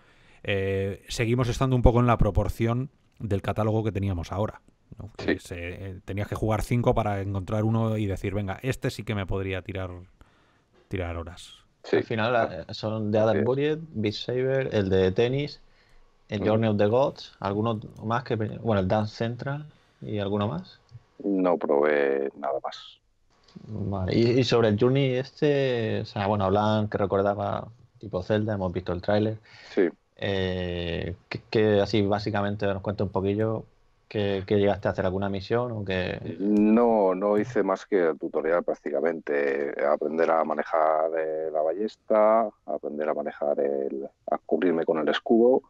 eh, seguimos estando un poco en la proporción del catálogo que teníamos ahora. Eh, tenías que jugar cinco para encontrar uno y decir, venga, este sí que me podría tirar, tirar horas. Al final eh, son de Adam Budget, Buried, Beat Saber, el de tenis, el Journey of the Gods, alguno más que. Bueno, el Dance Central y alguno más no probé nada más. Y, sobre el Journey este, o sea, bueno, hablan que recordaba tipo Zelda, hemos visto el tráiler. Sí. Eh, que, así básicamente nos cuenta un poquillo que, llegaste a hacer alguna misión o que... No, no hice más que tutorial prácticamente, aprender a manejar eh, la ballesta, aprender a manejar el... a cubrirme con el escudo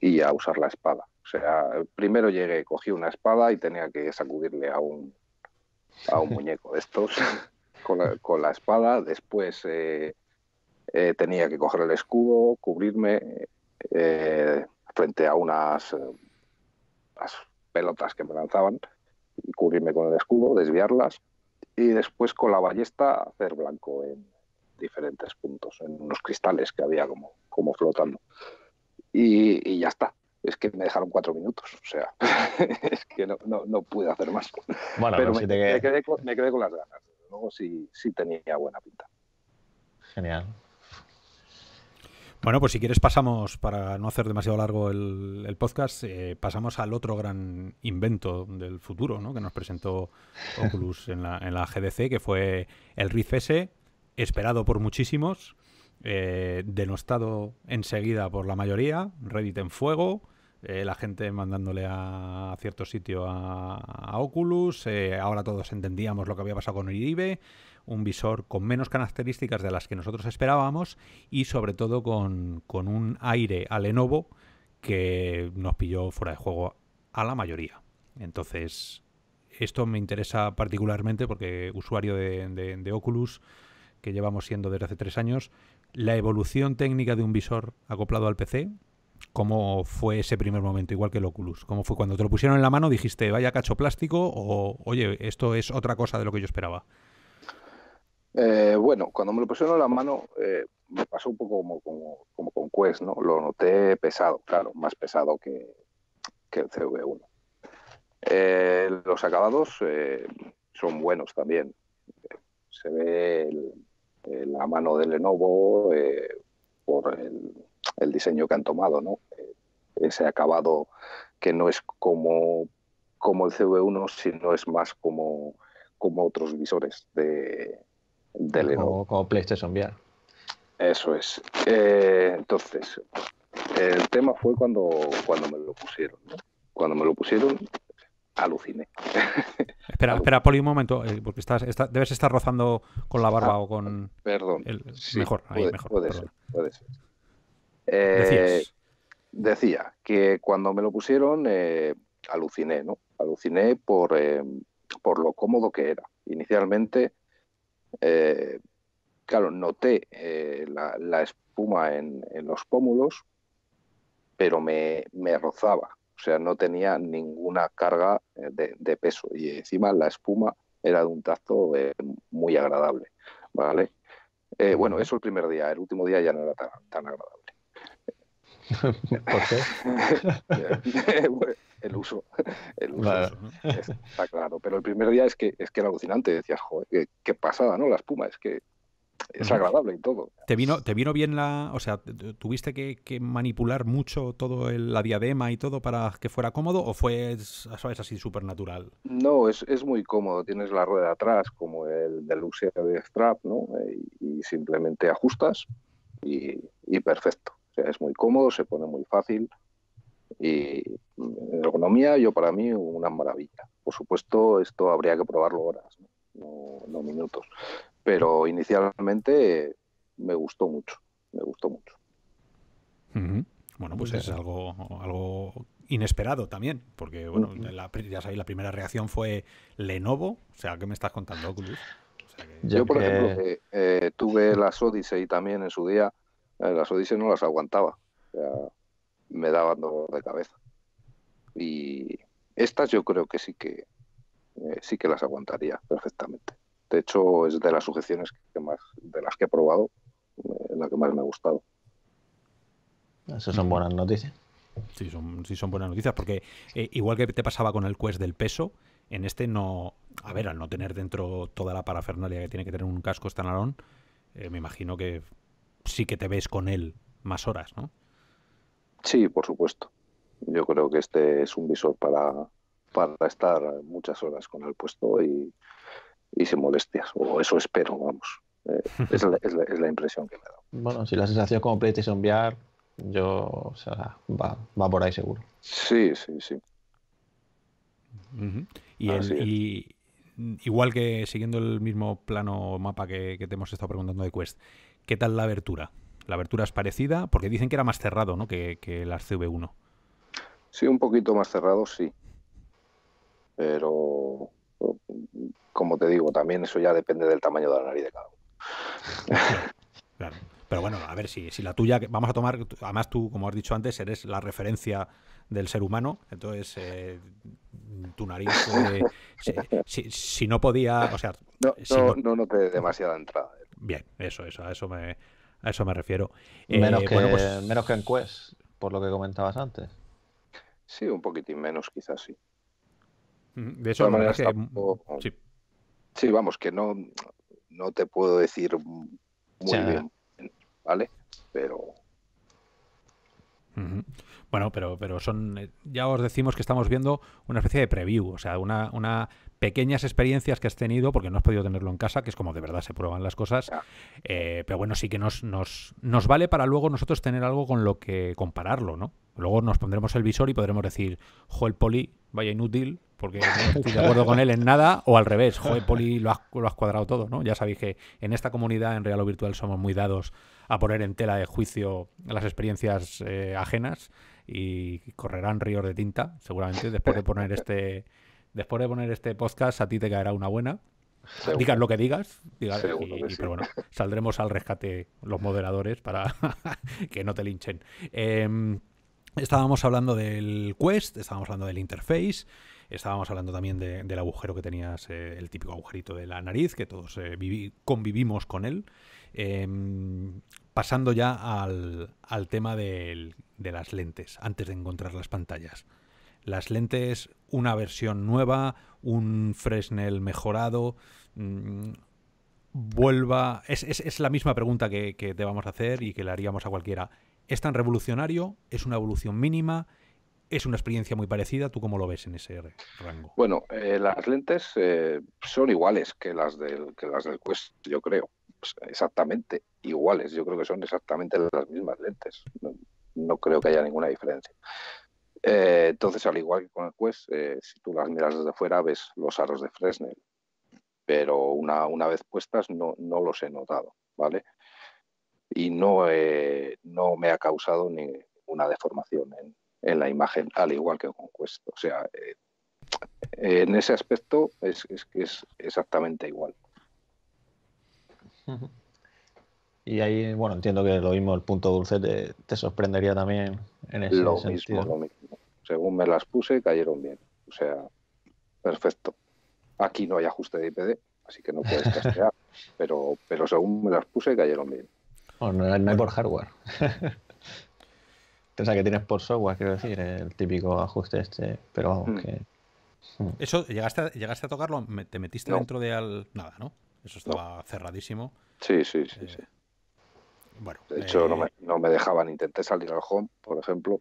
y a usar la espada. O sea, primero llegué, cogí una espada y tenía que sacudirle a un, a un muñeco de estos con, la, espada. Después eh, eh, tenía que coger el escudo, cubrirme eh, frente a unas, las pelotas que me lanzaban y cubrirme con el escudo, desviarlas. Y después con la ballesta hacer blanco en diferentes puntos, en unos cristales que había como, como flotando y, ya está es que me dejaron cuatro minutos, o sea, es que no, no, pude hacer más. Bueno, me, quedé con, las ganas, luego sí, sí tenía buena pinta. Genial. Bueno, pues si quieres pasamos, para no hacer demasiado largo el, podcast, eh, pasamos al otro gran invento del futuro que nos presentó Oculus en la, en la GDC, que fue el Rift S, esperado por muchísimos, eh, denostado enseguida por la mayoría, Reddit en fuego, eh, la gente mandándole a, cierto sitio a, Oculus, eh, ahora todos entendíamos lo que había pasado con Iribe, un visor con menos características de las que nosotros esperábamos y sobre todo con, un aire a Lenovo que nos pilló fuera de juego a la mayoría. Entonces, esto me interesa particularmente porque usuario de, de Oculus, que llevamos siendo desde hace tres años, la evolución técnica de un visor acoplado al PC, cómo fue ese primer momento, igual que el Oculus. ¿Cómo fue cuando te lo pusieron en la mano? ¿Dijiste, vaya cacho plástico? ¿O, oye, esto es otra cosa de lo que yo esperaba? Eh, bueno, cuando me lo pusieron en la mano, eh, me pasó un poco como, con Quest, ¿no? Lo noté pesado, claro, más pesado que, que el CV1. Eh, los acabados son buenos también. Se ve el, eh, la mano de Lenovo eh, por el, diseño que han tomado, ¿no? Eh, ese acabado que no es como, como el CV1, sino es más como, como otros visores de, de Lenovo. Como PlayStation VR. Eso es. entonces, el tema fue cuando, cuando me lo pusieron. Cuando me lo pusieron, aluciné. Espera, espera, Poli, un momento, eh, porque estás, debes estar rozando con la barba ah, o con... Perdón. mejor, puede, ser, puede eh, decía que cuando me lo pusieron, eh, aluciné, ¿no? Aluciné por, lo cómodo que era. Inicialmente, claro, noté la, espuma en, los pómulos, pero me rozaba o sea, no tenía ninguna carga eh, de, peso y encima la espuma era de un tacto eh, muy agradable, ¿vale? Eh, bueno, eso el primer día, el último día ya no era tan, agradable. ¿Por qué? el uso, el uso está claro, pero el primer día es que, es que era alucinante, decías, joder, qué pasada, ¿no? La espuma, es que es agradable y todo. ¿Te vino, te vino bien la. O sea, ¿tuviste que, manipular mucho todo la diadema y todo para que fuera cómodo o fue, sabes, así súper natural? No, es, muy cómodo. Tienes la rueda atrás como el deluxe de Strap, ¿no? Eh, y, simplemente ajustas y, perfecto. O sea, es muy cómodo, se pone muy fácil. Y mm, en ergonomía, yo para mí, una maravilla. Por supuesto, esto habría que probarlo horas, no, no minutos pero inicialmente me gustó mucho, me gustó mucho. Bueno, pues es algo, algo inesperado también, porque bueno, la, ya sabéis, la primera reacción fue Lenovo, o sea, ¿qué me estás contando, Oculus? Yo, por ejemplo, eh, eh, tuve las Odyssey también en su día, eh, las Odyssey no las aguantaba, o sea, me daban dolor de cabeza. Y estas yo creo que sí que sí que las aguantaría perfectamente. De hecho, es de las sujeciones que más, de las que he probado, eh, la que más me ha gustado. Esas son buenas noticias. Sí, son, sí son buenas noticias, porque eh, igual que te pasaba con el Quest del peso, en este no. A ver, al no tener dentro toda la parafernalia que tiene que tener un casco estanarón eh, me imagino que sí que te ves con él más horas, ¿no? Sí, por supuesto. Yo creo que este es un visor para, para estar muchas horas con el puesto y, y sin molestias, o eso espero, vamos. Eh, es, la, impresión que me da. Bueno, si la sensación como PlayStation VR, yo, o sea, va, por ahí seguro. Sí, sí, sí. y, igual que siguiendo el mismo plano mapa que, te hemos estado preguntando de Quest, ¿qué tal la abertura? ¿La abertura es parecida? Porque dicen que era más cerrado, ¿no? Que, que CV1. Sí, un poquito más cerrado, sí. Pero como te digo, también eso ya depende del tamaño de la nariz de cada uno. Pero bueno, a ver, si, si la tuya, vamos a tomar, además tú, como has dicho antes, eres la referencia del ser humano, entonces eh, tu nariz, si, no podía, o sea... No, no, demasiada entrada. Bien, eso, eso, a eso me, a eso me refiero. Eh, menos, que, pues menos que en Quest, por lo que comentabas antes. Sí, un poquitín menos quizás, sí. De hecho, manera mm, sí. vamos, que no, no te puedo decir muy bien, ¿vale? Pero... Bueno, pero, pero son. Eh, ya os decimos que estamos viendo una especie de preview, o sea, una pequeñas experiencias que has tenido, porque no has podido tenerlo en casa, que es como de verdad se prueban las cosas, eh, pero bueno, sí que nos, nos, nos vale para luego nosotros tener algo con lo que compararlo, ¿no? Luego nos pondremos el visor y podremos decir, Joel poli, vaya inútil, porque no estoy de acuerdo con él en nada, o al revés, Joel Poli, lo has, cuadrado todo, ¿no? Ya sabéis que en esta comunidad, en real o virtual, somos muy dados a poner en tela de juicio las experiencias eh, ajenas y correrán ríos de tinta, seguramente, después de poner este, después de poner este podcast, a ti te caerá una buena. Digan Digas lo que digas, pero bueno, saldremos al rescate los moderadores para que no te linchen. Em, estábamos hablando del Quest, estábamos hablando del interface, estábamos hablando también del agujero que tenías, eh, el típico agujerito de la nariz, que todos eh, convivimos con él. Em, pasando ya al, tema de las lentes, antes de encontrar las pantallas las lentes, una versión nueva, un Fresnel mejorado, mm, vuelva... Es, la misma pregunta que, que, te vamos a hacer y que le haríamos a cualquiera. ¿Es tan revolucionario? ¿Es una evolución mínima? ¿Es una experiencia muy parecida? ¿Tú cómo lo ves en ese rango? Bueno, eh, las lentes eh, son iguales que las, del, que las del Quest, yo creo. Pues, exactamente iguales. Yo creo que son exactamente las mismas lentes. no creo que haya ninguna diferencia. Eh, entonces, al igual que con el Quest, eh, si tú las miras desde fuera, ves los aros de Fresnel, pero una, una vez puestas no, no los he notado, ¿vale? Y no, eh, no me ha causado ni una deformación en, la imagen, al igual que con Quest. O sea, en ese aspecto es, que es exactamente igual. Y ahí, bueno, entiendo que lo mismo, el punto dulce te, sorprendería también en ese lo Mismo, lo mismo. Según me las puse, cayeron bien. O sea, perfecto. Aquí no hay ajuste de IPD, así que no puedes castear. pero, pero según me las puse, cayeron bien. no, hay por hardware. o que tienes por software, quiero decir, el típico ajuste este. Pero vamos, hmm. que. Hmm. Eso, llegaste a, llegaste a tocarlo, te metiste dentro de al... nada, ¿no? Eso estaba cerradísimo. Sí, sí, sí, eh, sí de hecho, eh, no, me, dejaban, intenté salir al home, por ejemplo,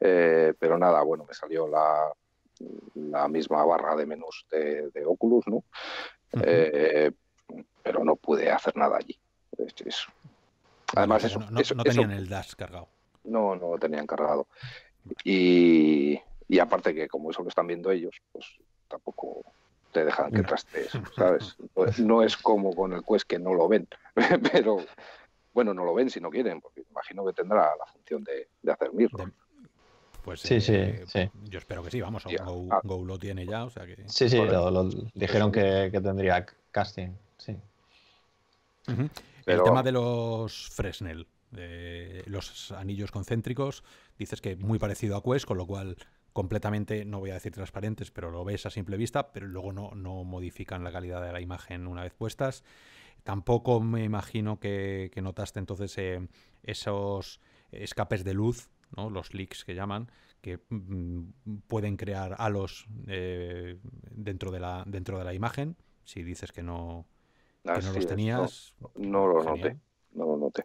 eh, pero nada, bueno, me salió la, misma barra de menús de, Oculus, ¿no? Eh, pero no pude hacer nada allí. Además, no, tenían el dash cargado. No, no lo tenían cargado. Y, aparte que como eso lo están viendo ellos, pues tampoco te dejan que trastees, ¿sabes? no es como con el Quest que no lo ven, pero bueno, no lo ven si no quieren, porque imagino que tendrá la función de, hacer mirro. Pues sí, eh, sí, yo espero que sí, vamos, Go, ah. lo tiene ya, o sea que... Sí, sí, dijeron que, tendría casting, sí. El tema de los Fresnel, los anillos concéntricos, dices que muy parecido a Quest, con lo cual completamente, no voy a decir transparentes, pero lo ves a simple vista, pero luego no, no modifican la calidad de la imagen una vez puestas. Tampoco me imagino que, notaste entonces eh, esos escapes de luz, ¿no? los leaks que llaman, que mm, pueden crear halos eh, dentro, de la, imagen, si dices que no, los tenías. no, los lo noté, no noté.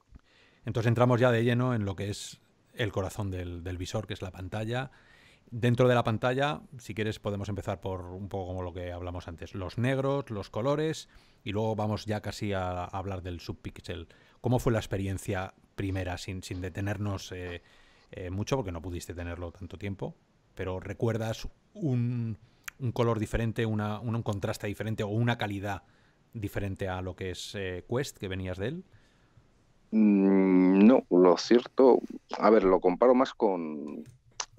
Entonces entramos ya de lleno en lo que es el corazón del visor, que es la pantalla. Dentro de la pantalla, si quieres, podemos empezar por un poco como lo que hablamos antes, los negros, los colores y luego vamos ya casi a, hablar del subpixel. ¿Cómo fue la experiencia primera, sin, sin detenernos eh, eh, mucho, porque no pudiste tenerlo tanto tiempo? Pero recuerdas un, color diferente, un, contraste diferente o una calidad diferente a lo que es eh, Quest, que venías de él. Mm, no, lo cierto, a ver, lo comparo más con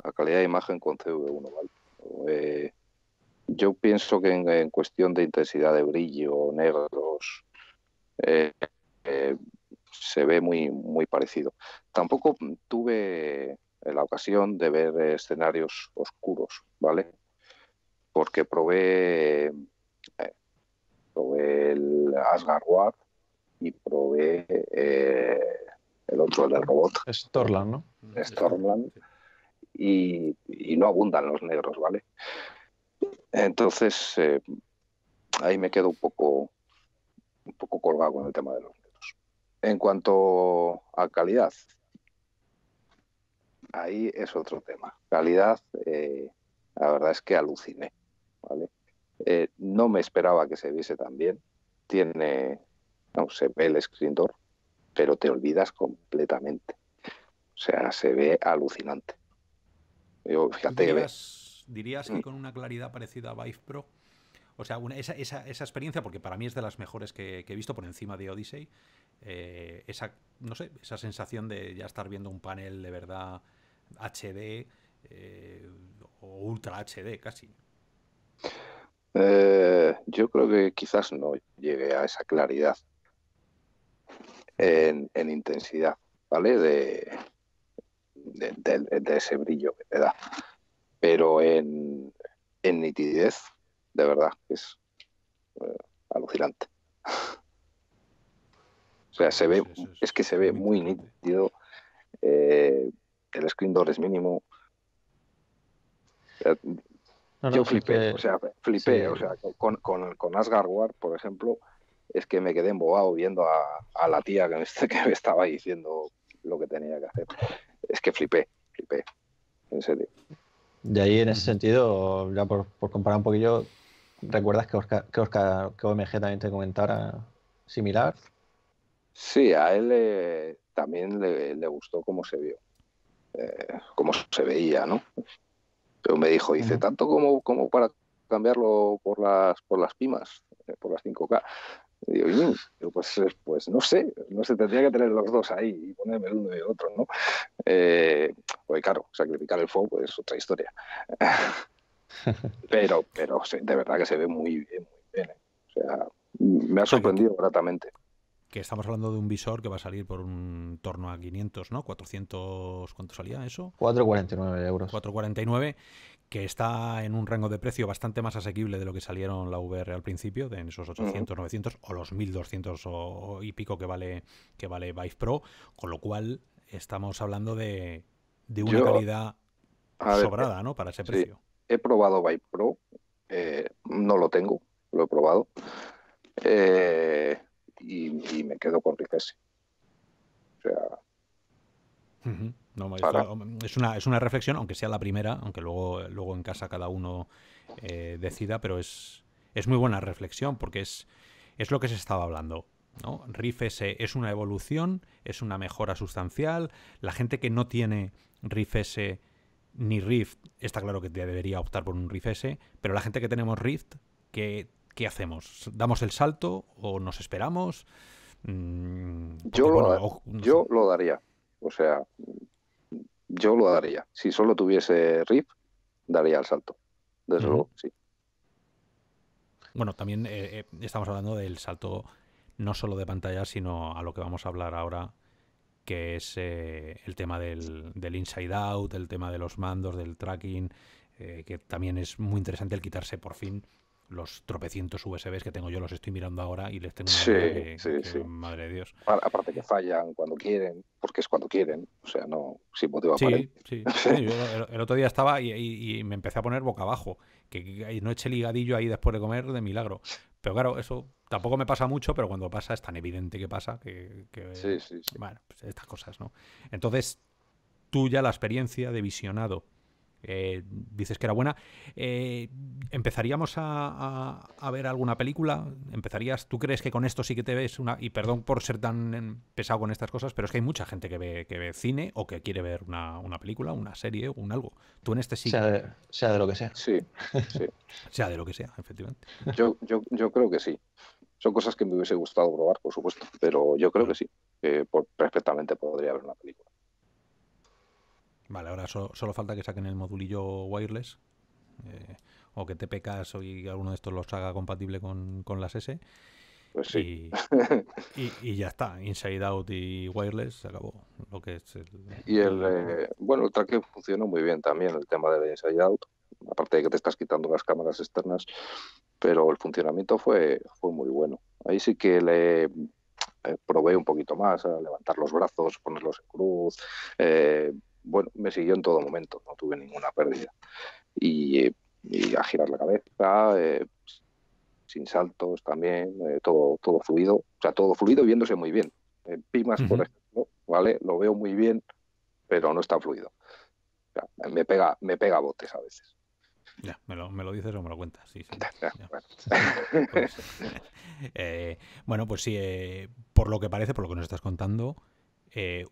la calidad de imagen con CV1, ¿vale? Yo pienso que en, cuestión de intensidad de brillo, negros, eh, eh, se ve muy, muy parecido. Tampoco tuve la ocasión de ver escenarios oscuros, ¿vale? Porque probé, eh, probé el Asgard War y probé el otro, el del robot. Storland, ¿no? Storland. Y, y no abundan los negros, ¿vale? Entonces, eh, ahí me quedo un poco, un poco colgado en el tema de los metros. En cuanto a calidad, ahí es otro tema. Calidad, eh, la verdad es que aluciné. Eh, no me esperaba que se viese tan bien. Tiene, no, se ve el escritor, pero te olvidas completamente. O sea, se ve alucinante. fíjate que ves ¿Dirías que con una claridad parecida a Vive Pro? O sea, esa, experiencia, porque para mí es de las mejores que, he visto por encima de Odyssey, eh, esa, no sé, esa sensación de ya estar viendo un panel de verdad HD eh, o Ultra HD casi. Eh, yo creo que quizás no llegue a esa claridad en, intensidad, ¿vale? De, de ese brillo que te da pero en, nitidez, de verdad, es eh, alucinante. o sea, se ve, es que se ve muy nítido, eh, el screen door es mínimo. Eh, yo flipé, o sea, flipé, o sea, con, con, con Asgard por ejemplo, es que me quedé embobado viendo a, la tía que que me, estaba diciendo lo que tenía que hacer. Es que flipé, flipé, en serio. De ahí en ese sentido, ya por, comparar un poquillo, ¿recuerdas que Oscar, que Oscar, que OMG también te comentara similar? Sí, a él también le, gustó cómo se vio, eh, cómo se veía, ¿no? Pero me dijo, dice, tanto como, como para cambiarlo por las, por las pimas, eh, por las 5K pues, eh, pues no sé, no sé, tendría que tener los dos ahí y ponerme el uno y el otro, ¿no? Eh, pues claro, sacrificar el fuego pues, es otra historia. pero, pero de verdad que se ve muy bien, muy bien. ¿eh? O sea, me ha sorprendido gratamente que estamos hablando de un visor que va a salir por un torno a 500, ¿no? 400, ¿cuánto salía eso? 4,49 euros. 4,49 que está en un rango de precio bastante más asequible de lo que salieron la VR al principio, de esos 800, 900 o los 1200 o, y pico que vale, que vale Vive Pro, con lo cual estamos hablando de, una calidad sobrada, ¿no? Para ese precio. He probado Vive Pro, eh, no lo tengo, lo he probado, eh, y, me quedo con Ricese O sea es, una, es una reflexión, aunque sea la primera, aunque luego, luego en casa cada uno eh, decida, pero es, es muy buena reflexión porque es, es lo que se estaba hablando. ¿no? S es una evolución, es una mejora sustancial. La gente que no tiene Rift S ni Rift, está claro que debería optar por un Rift S, pero la gente que tenemos Rift, ¿qué, hacemos? ¿Damos el salto o nos esperamos? Mm, yo, lo, yo lo daría. O sea, yo lo daría. Si solo tuviese RIP, daría el salto. Desde luego, sí. Bueno, también eh, eh, estamos hablando del salto no solo de pantalla, sino a lo que vamos a hablar ahora, que es eh, el tema del, inside out, el tema de los mandos, del tracking, que también es muy interesante el quitarse por fin los tropecientos USBs que tengo yo los estoy mirando ahora y les tengo que, madre de Dios. Aparte que fallan cuando quieren, porque es cuando quieren, o sea, no sin motivo el, otro día estaba y, me empecé a poner boca abajo, que, no eche ligadillo ahí después de comer de milagro. Pero claro, eso tampoco me pasa mucho, pero cuando pasa es tan evidente que pasa que, sí, sí, sí. bueno, pues estas cosas, ¿no? Entonces, tú ya la experiencia de visionado eh, dices que era buena. Eh, ¿Empezaríamos a, ver alguna película? ¿Empezarías? ¿Tú crees que con esto sí que te ves una... Y perdón por ser tan pesado con estas cosas, pero es que hay mucha gente que ve, que ve cine o que quiere ver una, película, una serie o un algo. Tú en este sí... Sea de, lo que sea. Sí, sea de lo que sea, efectivamente. Yo, yo, yo creo que sí. Son cosas que me hubiese gustado probar, por supuesto, pero yo creo que sí. perfectamente podría ver una película. Vale, ahora solo, falta que saquen el modulillo wireless eh, o que te o y alguno de estos los haga compatible con, las S. Pues sí. Y, ya está, Inside Out y Wireless se acabó. Lo que es el, y el, eh, bueno, el tracking funcionó muy bien también, el tema del Inside Out, aparte de que te estás quitando las cámaras externas, pero el funcionamiento fue, fue muy bueno. Ahí sí que le eh, probé un poquito más, a levantar los brazos, ponerlos en cruz. Eh, bueno, me siguió en todo momento, no tuve ninguna pérdida. Y, eh, a girar la cabeza, eh, sin saltos también, eh, todo, todo fluido, o sea, todo fluido viéndose muy bien. En Pimas, por ejemplo, ¿vale? Lo veo muy bien, pero no está fluido. me pega, me pega botes a veces. Ya, me lo, me lo, dices o me lo cuentas. Bueno. Pues, sí, por lo que parece, por lo que nos estás contando,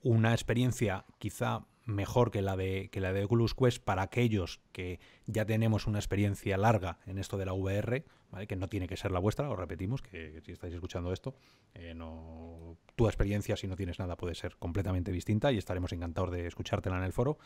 una experiencia quizá mejor que la de, que la de Oculus Quest para aquellos que ya tenemos una experiencia larga en esto de la VR, que no tiene que ser la vuestra, os repetimos, que, si estáis escuchando esto, eh, no, tu experiencia si no tienes nada puede ser completamente distinta y estaremos encantados de escuchártela en el foro.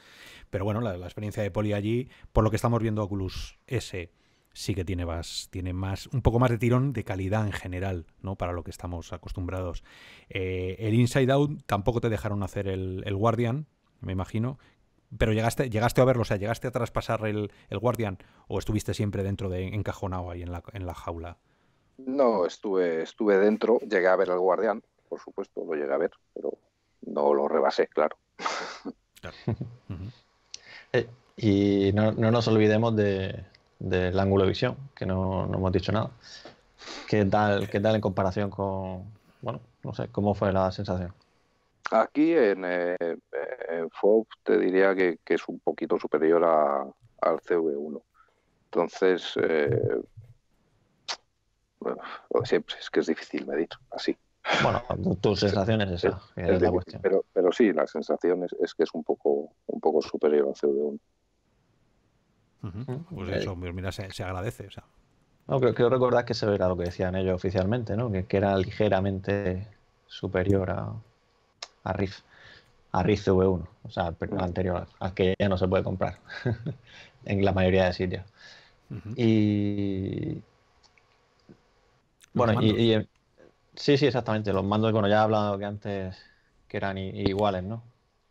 Pero bueno, la, experiencia de Poli allí, por lo que estamos viendo Oculus S sí que tiene más, tiene más, un poco más de tirón de calidad en general, ¿no? Para lo que estamos acostumbrados. Eh, el Inside Out tampoco te dejaron hacer el, el Guardian, me imagino. Pero llegaste, llegaste a verlo, o sea, llegaste a traspasar el, guardián o estuviste siempre dentro de encajonado ahí en la, en la jaula. No, estuve, estuve dentro, llegué a ver al guardián, por supuesto, lo llegué a ver, pero no lo rebasé, claro. Eh, y no, no, nos olvidemos de, del ángulo de visión, que no, hemos dicho nada. ¿Qué tal, tal en comparación con, bueno, no sé, cómo fue la sensación? Aquí en, eh, en FOB te diría que, es un poquito superior a, al CV1. Entonces, eh, siempre, es que es difícil medir así. Bueno, tus sensaciones es, esa, Pero, sí, la sensación es que es un poco, un poco superior al CV1. Pues eh. eso, mira, se, agradece. No, creo, que recordar que se era lo que decían ellos oficialmente, ¿no? Que, era ligeramente superior a, a Riff a Rift V1, o sea, anterior, a que ya no se puede comprar en la mayoría de sitios. Y. Bueno, y, eh, Sí, sí, exactamente. Los mandos, bueno, ya he hablado que antes que eran iguales, ¿no?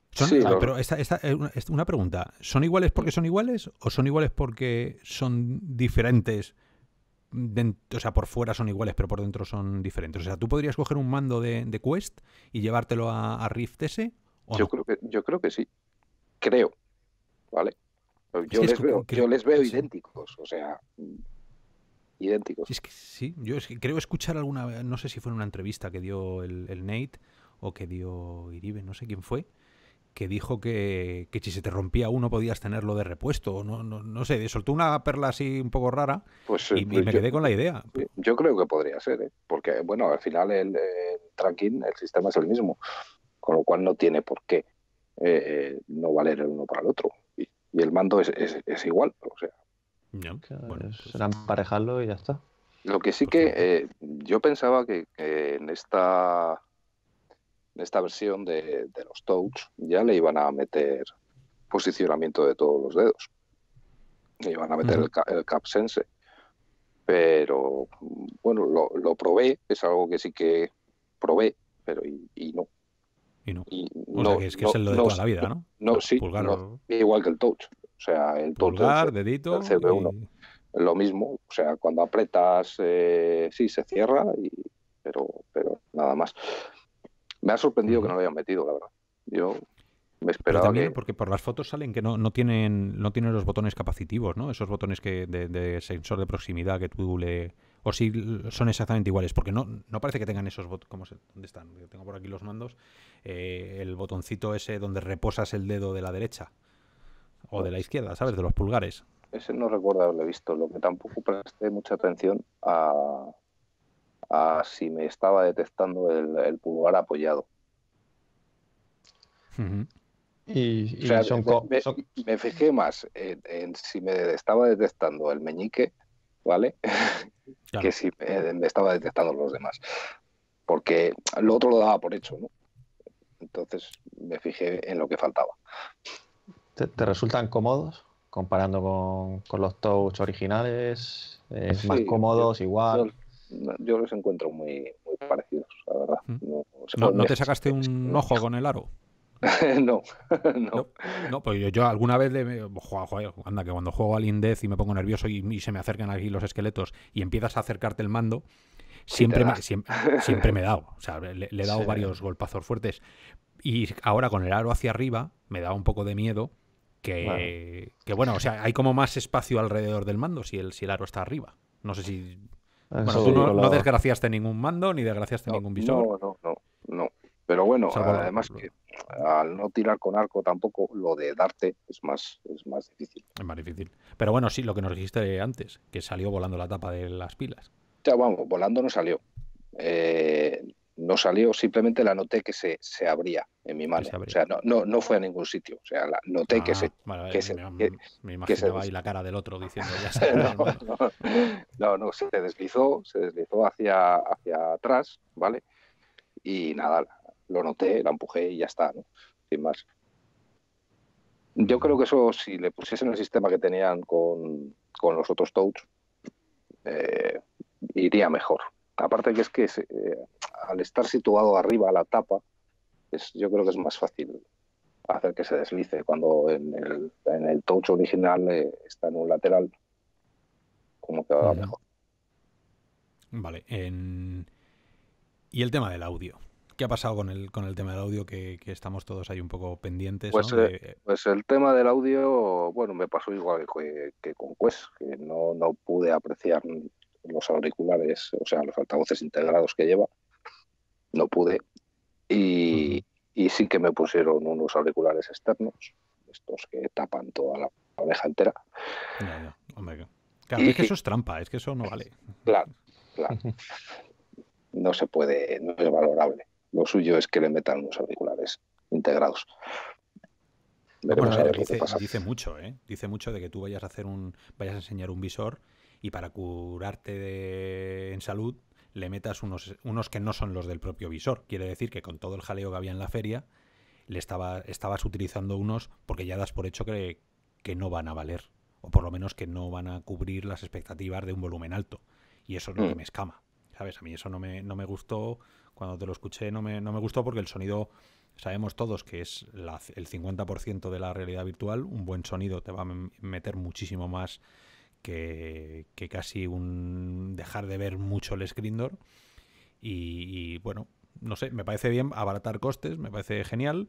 ¿Son, sí, Pero esta, eh, una pregunta. ¿Son iguales porque son iguales o son iguales porque son diferentes? o sea, por fuera son iguales, pero por dentro son diferentes. O sea, tú podrías coger un mando de, Quest y llevártelo a, a Rift S yo creo que yo creo que sí. Creo. ¿Vale? Yo, les, veo, yo les veo idénticos, o sea, mm, idénticos. Sí, es que, sí, yo creo escuchar alguna, no sé si fue en una entrevista que dio el, Nate o que dio Iribe, no sé quién fue, que dijo que, si se te rompía uno podías tenerlo de repuesto. No, no, no sé, soltó una perla así un poco rara pues, y, eh, me quedé con la idea. Yo creo que podría ser, ¿eh? porque bueno, al final el, tracking, el sistema es el mismo con lo cual no tiene por qué eh, eh, no valer el uno para el otro. Y, el mando es, igual, o sea. bueno, pues emparejarlo y ya está. Lo que sí pues que eh, yo pensaba que, en esta en esta versión de, los touch ya le iban a meter posicionamiento de todos los dedos. Le iban a meter el, cap sense. Pero bueno, lo, probé, es algo que sí que probé, pero y no, y no. es, que es lo de toda la vida, ¿no? No, sí. igual que el touch. O sea, el Pulgar, dedito. El 1 Lo mismo. O sea, cuando apretas, eh, sí, se cierra, y, pero, pero nada más. Me ha sorprendido que no lo hayan metido, la verdad. Yo me esperaba también porque por las fotos salen que no, no tienen no tienen los botones capacitivos, ¿no? Esos botones que de, sensor de proximidad que tú le o si son exactamente iguales, porque no, no parece que tengan esos botones. ¿Dónde están? tengo por aquí los mandos. Eh, el botoncito ese donde reposas el dedo de la derecha o de la pues izquierda, ¿sabes? De los pulgares. Ese no recuerdo haberle visto, lo que tampoco presté mucha atención a, si me estaba detectando el, pulgar apoyado. Y, me, fijé más en, si me estaba detectando el meñique, ¿vale? que si me, me, estaba detectando los demás. Porque lo otro lo daba por hecho, ¿no? Entonces me fijé en lo que faltaba. ¿Te, resultan cómodos comparando con, los touch originales? ¿Es más cómodos, igual? Yo, los encuentro muy, parecidos, la verdad. Mm. No, te sacaste un ojo con el aro? no, no. No, pues yo, alguna vez, de, joder, anda, que cuando juego al Indez y me pongo nervioso y, y, se me acercan aquí los esqueletos y empiezas a acercarte el mando, siempre, me, siempre, me he dado. O sea, le, he dado varios golpazos fuertes. Y ahora con el aro hacia arriba me da un poco de miedo que bueno. o sea, hay como más espacio alrededor del mando si el, si el aro está arriba. No sé si... bueno, tú no, desgraciaste ningún mando ni desgraciaste ningún visor. No, no, no, no. Pero bueno, además que al no tirar con arco tampoco, lo de darte es más, es más difícil. Es más difícil. Pero bueno, sí, lo que nos dijiste antes, que salió volando la tapa de las pilas volando no salió. Eh, no salió, simplemente la noté que se, abría en mi mano. O sea, no, no, no, fue a ningún sitio. O sea, la noté que ah, se. que me, se, imaginaba la cara del otro diciendo ya se no, no, se deslizó, se deslizó hacia, hacia atrás, ¿vale? Y nada, lo noté, la empujé y ya está, Sin más. Yo creo que eso, si le pusiesen el sistema que tenían con, con los otros touch, eh, iría mejor. Aparte que es que eh, al estar situado arriba a la tapa, es, yo creo que es más fácil hacer que se deslice cuando en el, en touch original eh, está en un lateral, como que va mejor. Vale, y el tema del audio. ¿Qué ha pasado con el, con el tema del audio que, estamos todos ahí un poco pendientes? Pues, eh, pues, el tema del audio, bueno, me pasó igual que, con Quest, que no, no pude apreciar los auriculares, o sea, los altavoces integrados que lleva. No pude. Y, sí que me pusieron unos auriculares externos, estos que tapan toda la oreja entera. claro, es que eso es trampa, es que eso no vale. Claro, claro. No se puede, no es valorable. Lo suyo es que le metan unos auriculares integrados. dice, mucho, ¿eh? Dice mucho de que tú vayas a hacer un, vayas a enseñar un visor y para curarte en salud le metas unos, unos que no son los del propio visor. Quiere decir que con todo el jaleo que había en la feria, le estaba, estabas utilizando unos porque ya das por hecho que, que no van a valer, o por lo menos que no van a cubrir las expectativas de un volumen alto. Y eso es lo que mm. me escama. ¿Sabes? A mí eso no me, gustó. Cuando te lo escuché no me, no me gustó porque el sonido sabemos todos que es el 50% de la realidad virtual, un buen sonido te va a meter muchísimo más que, casi un dejar de ver mucho el screen Y, y, bueno, no sé, me parece bien abaratar costes, me parece genial,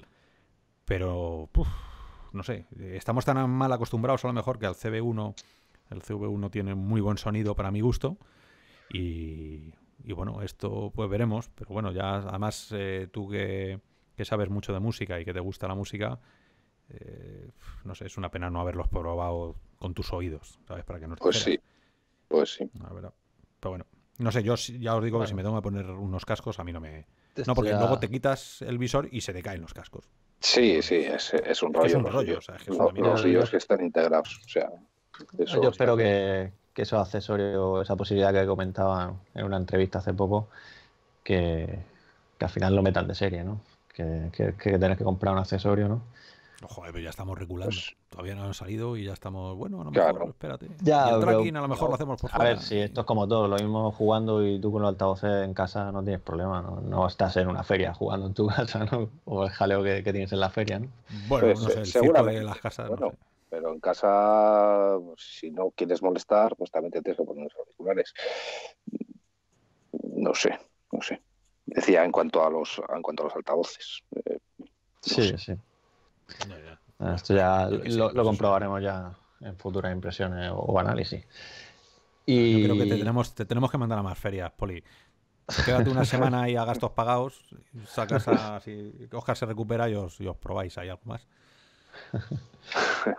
pero no sé, estamos tan mal acostumbrados a lo mejor que al CB1, el CV1 tiene muy buen sonido para mi gusto y, bueno, esto pues veremos, pero bueno, ya además eh, tú que, que sabes mucho de música y que te gusta la música, eh, no sé, es una pena no haberlos probado con tus oídos, ¿sabes? Para que no Pues sí, pues sí. Pero bueno, no sé, yo ya os digo que si me tengo que poner unos cascos, a mí no me... No, porque luego te quitas el visor y se te caen los cascos. Sí, sí, es, es un rollo. un rollo, los, o que que están integrados, sea... yo espero que, que, esos accesorios, esa posibilidad que comentaba en una entrevista hace poco, que, al final lo metan de serie, ¿no? Que, que, que tenés que comprar un accesorio, ¿no? Joder, pero ya estamos regulares. Pues- Todavía no han salido y ya estamos. Bueno, a lo mejor, espérate. el tracking a lo mejor lo hacemos por fuera. A ver, si esto es como todo, lo mismo jugando y tú con los altavoces en casa no tienes problema, ¿no? no estás en una feria jugando en tu casa, ¿no? O el jaleo que, tienes en la feria, ¿no? Bueno, pues, no sé, eh, seguramente. las casas. Bueno, Pero en casa, si no quieres molestar, pues también te tienes que poner los auriculares. No sé, no sé. Decía en cuanto a los, en cuanto a los altavoces. Eh, sí, sí. Ah, pues esto ya lo, comprobaremos ya en futuras impresiones o, análisis. Y... creo que te tenemos, tenemos que mandar a más ferias, Poli. Quédate una semana ahí a gastos pagados, sacas a, si Oscar se recupera y os, probáis ahí algo más.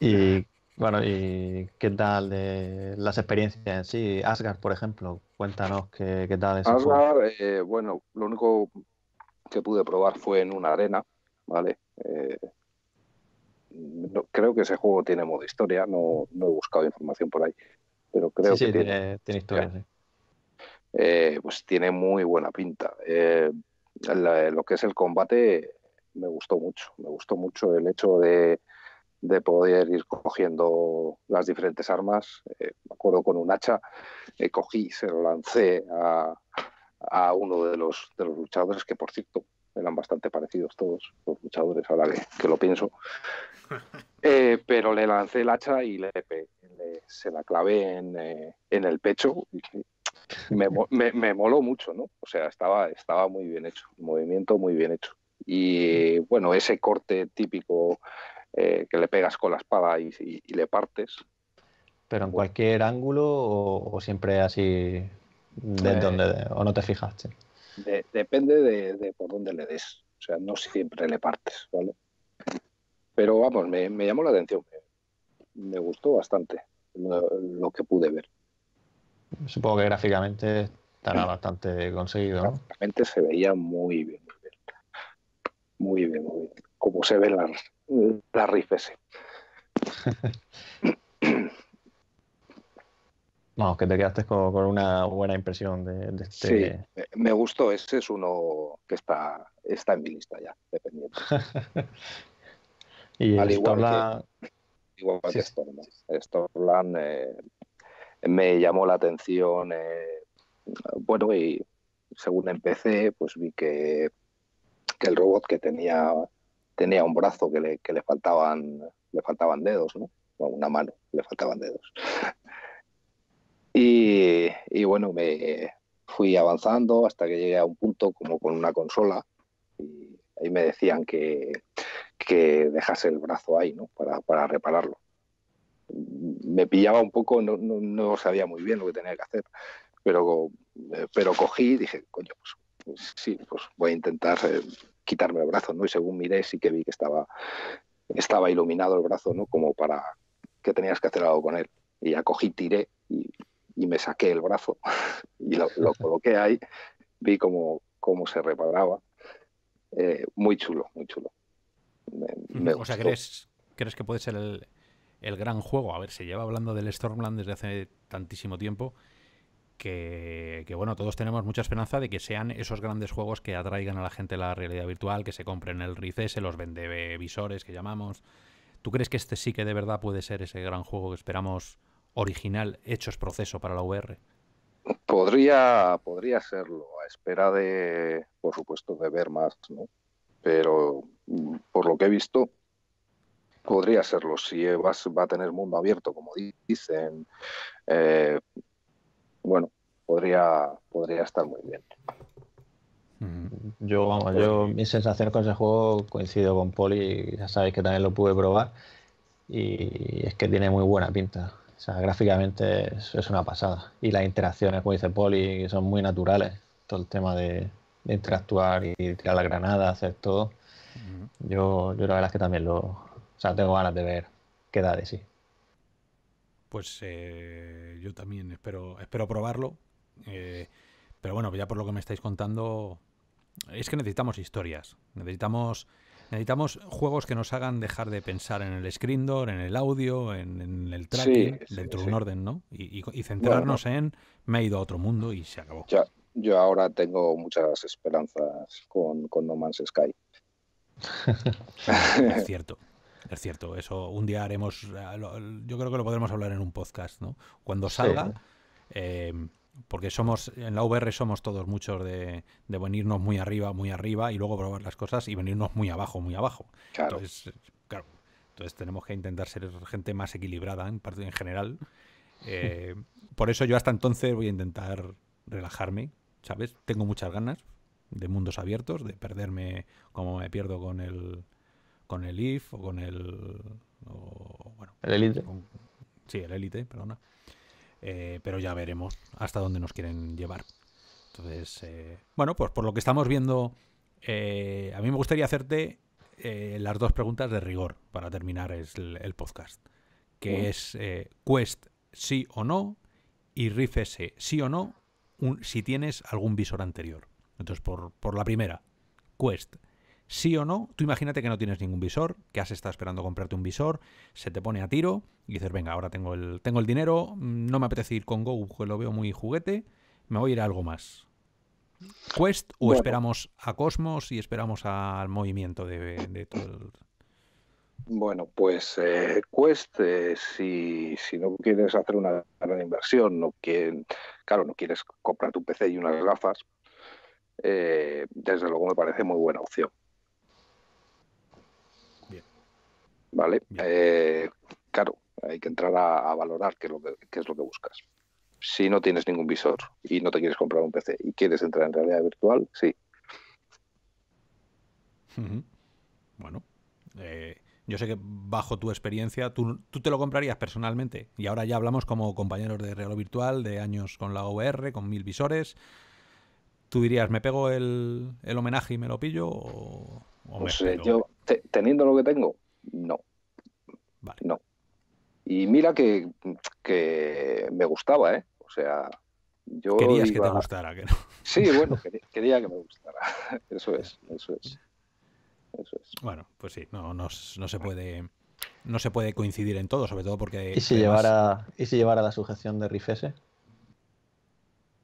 Y bueno, ¿y qué tal de las experiencias en sí? Asgard, por ejemplo, cuéntanos qué, qué tal Asgard, eh, bueno, lo único que pude probar fue en una arena, ¿vale? Eh, no, creo que ese juego tiene modo historia, no, no he buscado información por ahí, pero creo que tiene, tiene, historia. Eh, pues tiene muy buena pinta. Eh, lo que es el combate me gustó mucho, me gustó mucho el hecho de, de poder ir cogiendo las diferentes armas. Eh, me acuerdo con un hacha, cogí, se lo lancé a, a uno de los, de los luchadores, que por cierto eran bastante parecidos todos los luchadores, ahora que, que lo pienso. Eh, pero le lancé el hacha y le, se la clavé en, eh, el pecho. me, moló mucho, ¿no? O sea, estaba, estaba muy bien hecho, el movimiento muy bien hecho. Y bueno, ese corte típico eh, que le pegas con la espada y, le partes. ¿Pero en cualquier ángulo o, siempre así? De donde, ¿O no te fijaste? Sí depende de, por dónde le des. O sea, no siempre le partes, ¿vale? Pero vamos, me, llamó la atención. Me, gustó bastante lo, que pude ver. Supongo que gráficamente estará bastante conseguido, ¿no? se veía muy bien, muy bien. Muy bien, Como se ven las la Vamos, que te quedaste con, una buena impresión de, este. Sí, me gustó. Ese es uno que está, está en mi lista ya, dependiendo. y Al igual que, igual eh, me llamó la atención. Eh, bueno, y según empecé, pues vi que, que el robot que tenía tenía un brazo que le, faltaban le faltaban dedos, ¿no? una mano, le faltaban dedos. Y, bueno, me fui avanzando hasta que llegué a un punto como con una consola y ahí me decían que, que dejase el brazo ahí, ¿no? Para, para repararlo. Me pillaba un poco, no, no, sabía muy bien lo que tenía que hacer, pero, eh, pero cogí y dije, coño, pues, pues sí, pues voy a intentar eh, quitarme el brazo, ¿no? Y según miré sí que vi que estaba, estaba iluminado el brazo, ¿no? Como para que tenías que hacer algo con él. Y ya cogí, tiré y y me saqué el brazo y lo, coloqué ahí, vi cómo, cómo se reparaba. Eh, muy chulo, muy chulo. o sea, ¿crees, ¿crees que puede ser el, gran juego? A ver, se lleva hablando del Stormland desde hace tantísimo tiempo que, bueno, todos tenemos mucha esperanza de que sean esos grandes juegos que atraigan a la gente la realidad virtual, que se compren el RICE, se los vende visores que llamamos. ¿Tú crees que este sí que de verdad puede ser ese gran juego que esperamos original hechos proceso para la VR? Podría, podría serlo, a espera de, por supuesto, de ver más, ¿no? Pero mm, por lo que he visto, podría serlo. Si va, a tener mundo abierto, como dicen, eh, bueno, podría, podría estar muy bien. Mm, yo, vamos, yo pues, mi sensación con ese juego coincido con Poli, ya sabéis que también lo pude probar y es que tiene muy buena pinta. O sea, gráficamente es, una pasada. Y las interacciones, como dice Poli, son muy naturales. Todo el tema de, interactuar y tirar la granada, hacer todo. yo, yo la verdad es que también lo. O sea, tengo ganas de ver qué da de sí. Pues eh, yo también espero, espero probarlo. Eh, pero bueno, ya por lo que me estáis contando, es que necesitamos historias. Necesitamos Necesitamos juegos que nos hagan dejar de pensar en el screen door, en el audio, en, el tracking, dentro de un orden, ¿no? Y, centrarnos en me he ido a otro mundo y se acabó. yo ahora tengo muchas esperanzas con, No Man's Sky. es cierto. Es cierto, eso un día haremos, yo creo que lo podremos hablar en un podcast, ¿no? Cuando salga, em, porque somos en la VR somos todos muchos de, venirnos muy arriba, muy arriba y luego probar las cosas y venirnos muy abajo, muy abajo. Claro. Entonces, claro, entonces tenemos que intentar ser gente más equilibrada en parte en general. Eh, por eso yo hasta entonces voy a intentar relajarme, ¿sabes? Tengo muchas ganas de mundos abiertos, de perderme como me pierdo con el con el IF o con el o, bueno, el Elite. sí, el Elite, perdona. Eh, pero ya veremos hasta dónde nos quieren llevar. Entonces, eh, bueno, pues por lo que estamos viendo, eh, a mí me gustaría hacerte las dos preguntas de rigor para terminar el, podcast, que es Quest sí o no y Riff S sí o no si tienes algún visor anterior. Entonces, por, por la primera, Quest sí o no, tú imagínate que no tienes ningún visor, que has estado esperando comprarte un visor, se te pone a tiro y dices, venga, ahora tengo el, tengo el dinero, mm, no me apetece ir con Go, que lo veo muy juguete, me voy a ir a algo más. ¿Quest o esperamos a Cosmos y esperamos al movimiento de, todo el... Bueno, pues eh, Quest, eh, si, no quieres hacer una gran inversión, no claro, no quieres comprar tu PC y unas gafas, eh, desde luego me parece muy buena opción. ¿vale? Eh, claro, hay que entrar a, valorar qué es, lo que, es lo que buscas. Si no tienes ningún visor y no te quieres comprar un PC y quieres entrar en realidad virtual, sí. Bueno, eh, yo sé que bajo tu experiencia, tú, te lo comprarías personalmente. Y ahora ya hablamos como compañeros de realidad virtual, de años con la OVR, con mil visores. ¿Tú dirías, me pego el, homenaje y me lo pillo? O, pues, yo, teniendo lo que tengo, no. Vale. No. Y mira que, que, me gustaba, ¿eh? O sea, yo. Querías que te gustara, que no. Sí, bueno, quería, que me gustara. Eso es, eso es. Eso es. Bueno, pues sí, no, no, no se puede. No se puede coincidir en todo, sobre todo porque. ¿Y si, llevara, ¿y si llevara la sujeción de Rifese?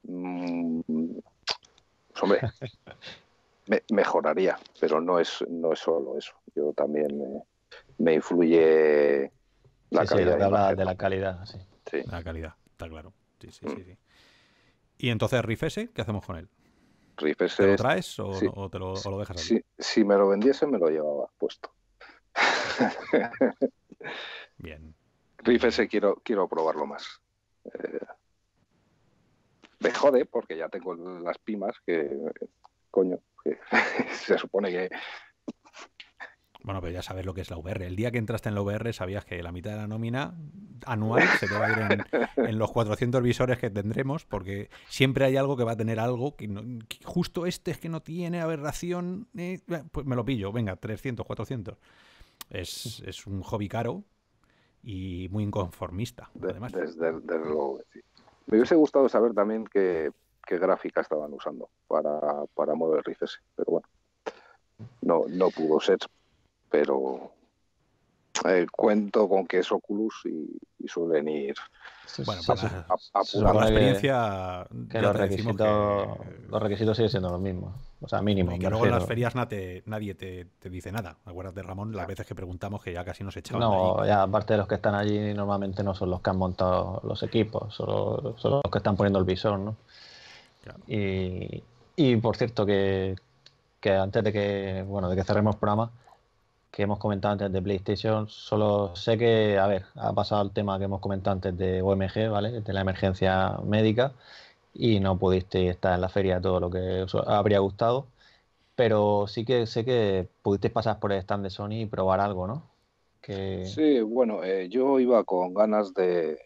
pues mm, hombre, mejoraría, pero no es, no es solo eso. Yo también. Eh, me influye la calidad. de, la, calidad, sí. La calidad, está claro. Sí, sí, sí, mm. Y entonces, Rifese, ¿qué hacemos con él? Rifese. ¿Te lo traes o, te lo, dejas ahí? si me lo vendiese, me lo llevaba puesto. Bien. Rifese quiero, quiero probarlo más. Eh, me jode porque ya tengo las pimas que, coño, que se supone que bueno, pero ya sabes lo que es la VR. El día que entraste en la VR sabías que la mitad de la nómina anual se te va a ir en, los 400 visores que tendremos, porque siempre hay algo que va a tener algo que, justo este es que no tiene aberración. Eh, eh, pues me lo pillo, venga, 300, 400. Es, un hobby caro y muy inconformista, además. Me hubiese gustado saber también qué, qué gráfica estaban usando para, para mover pero bueno, no, no pudo ser pero eh, cuento con que es Oculus y, y suelen ir. Bueno, para, pues, la experiencia. los, requisitos, los requisitos siguen siendo los mismos. O sea, mínimo. Y luego en las ferias nadie nadie te, te, dice nada. de Ramón, las veces que preguntamos que ya casi nos echaban. No, ya aparte de los que están allí, normalmente no son los que han montado los equipos, solo, son los que están poniendo el visor, ¿no? Y, por cierto, que, antes de que, bueno, de que cerremos el programa que hemos comentado antes de PlayStation, solo sé que, a ver, ha pasado el tema que hemos comentado antes de OMG, ¿vale? De la emergencia médica y no pudiste estar en la feria todo lo que habría gustado, pero sí que sé que pudiste pasar por el stand de Sony y probar algo, ¿no? Que... Sí, bueno, eh, yo iba con ganas de,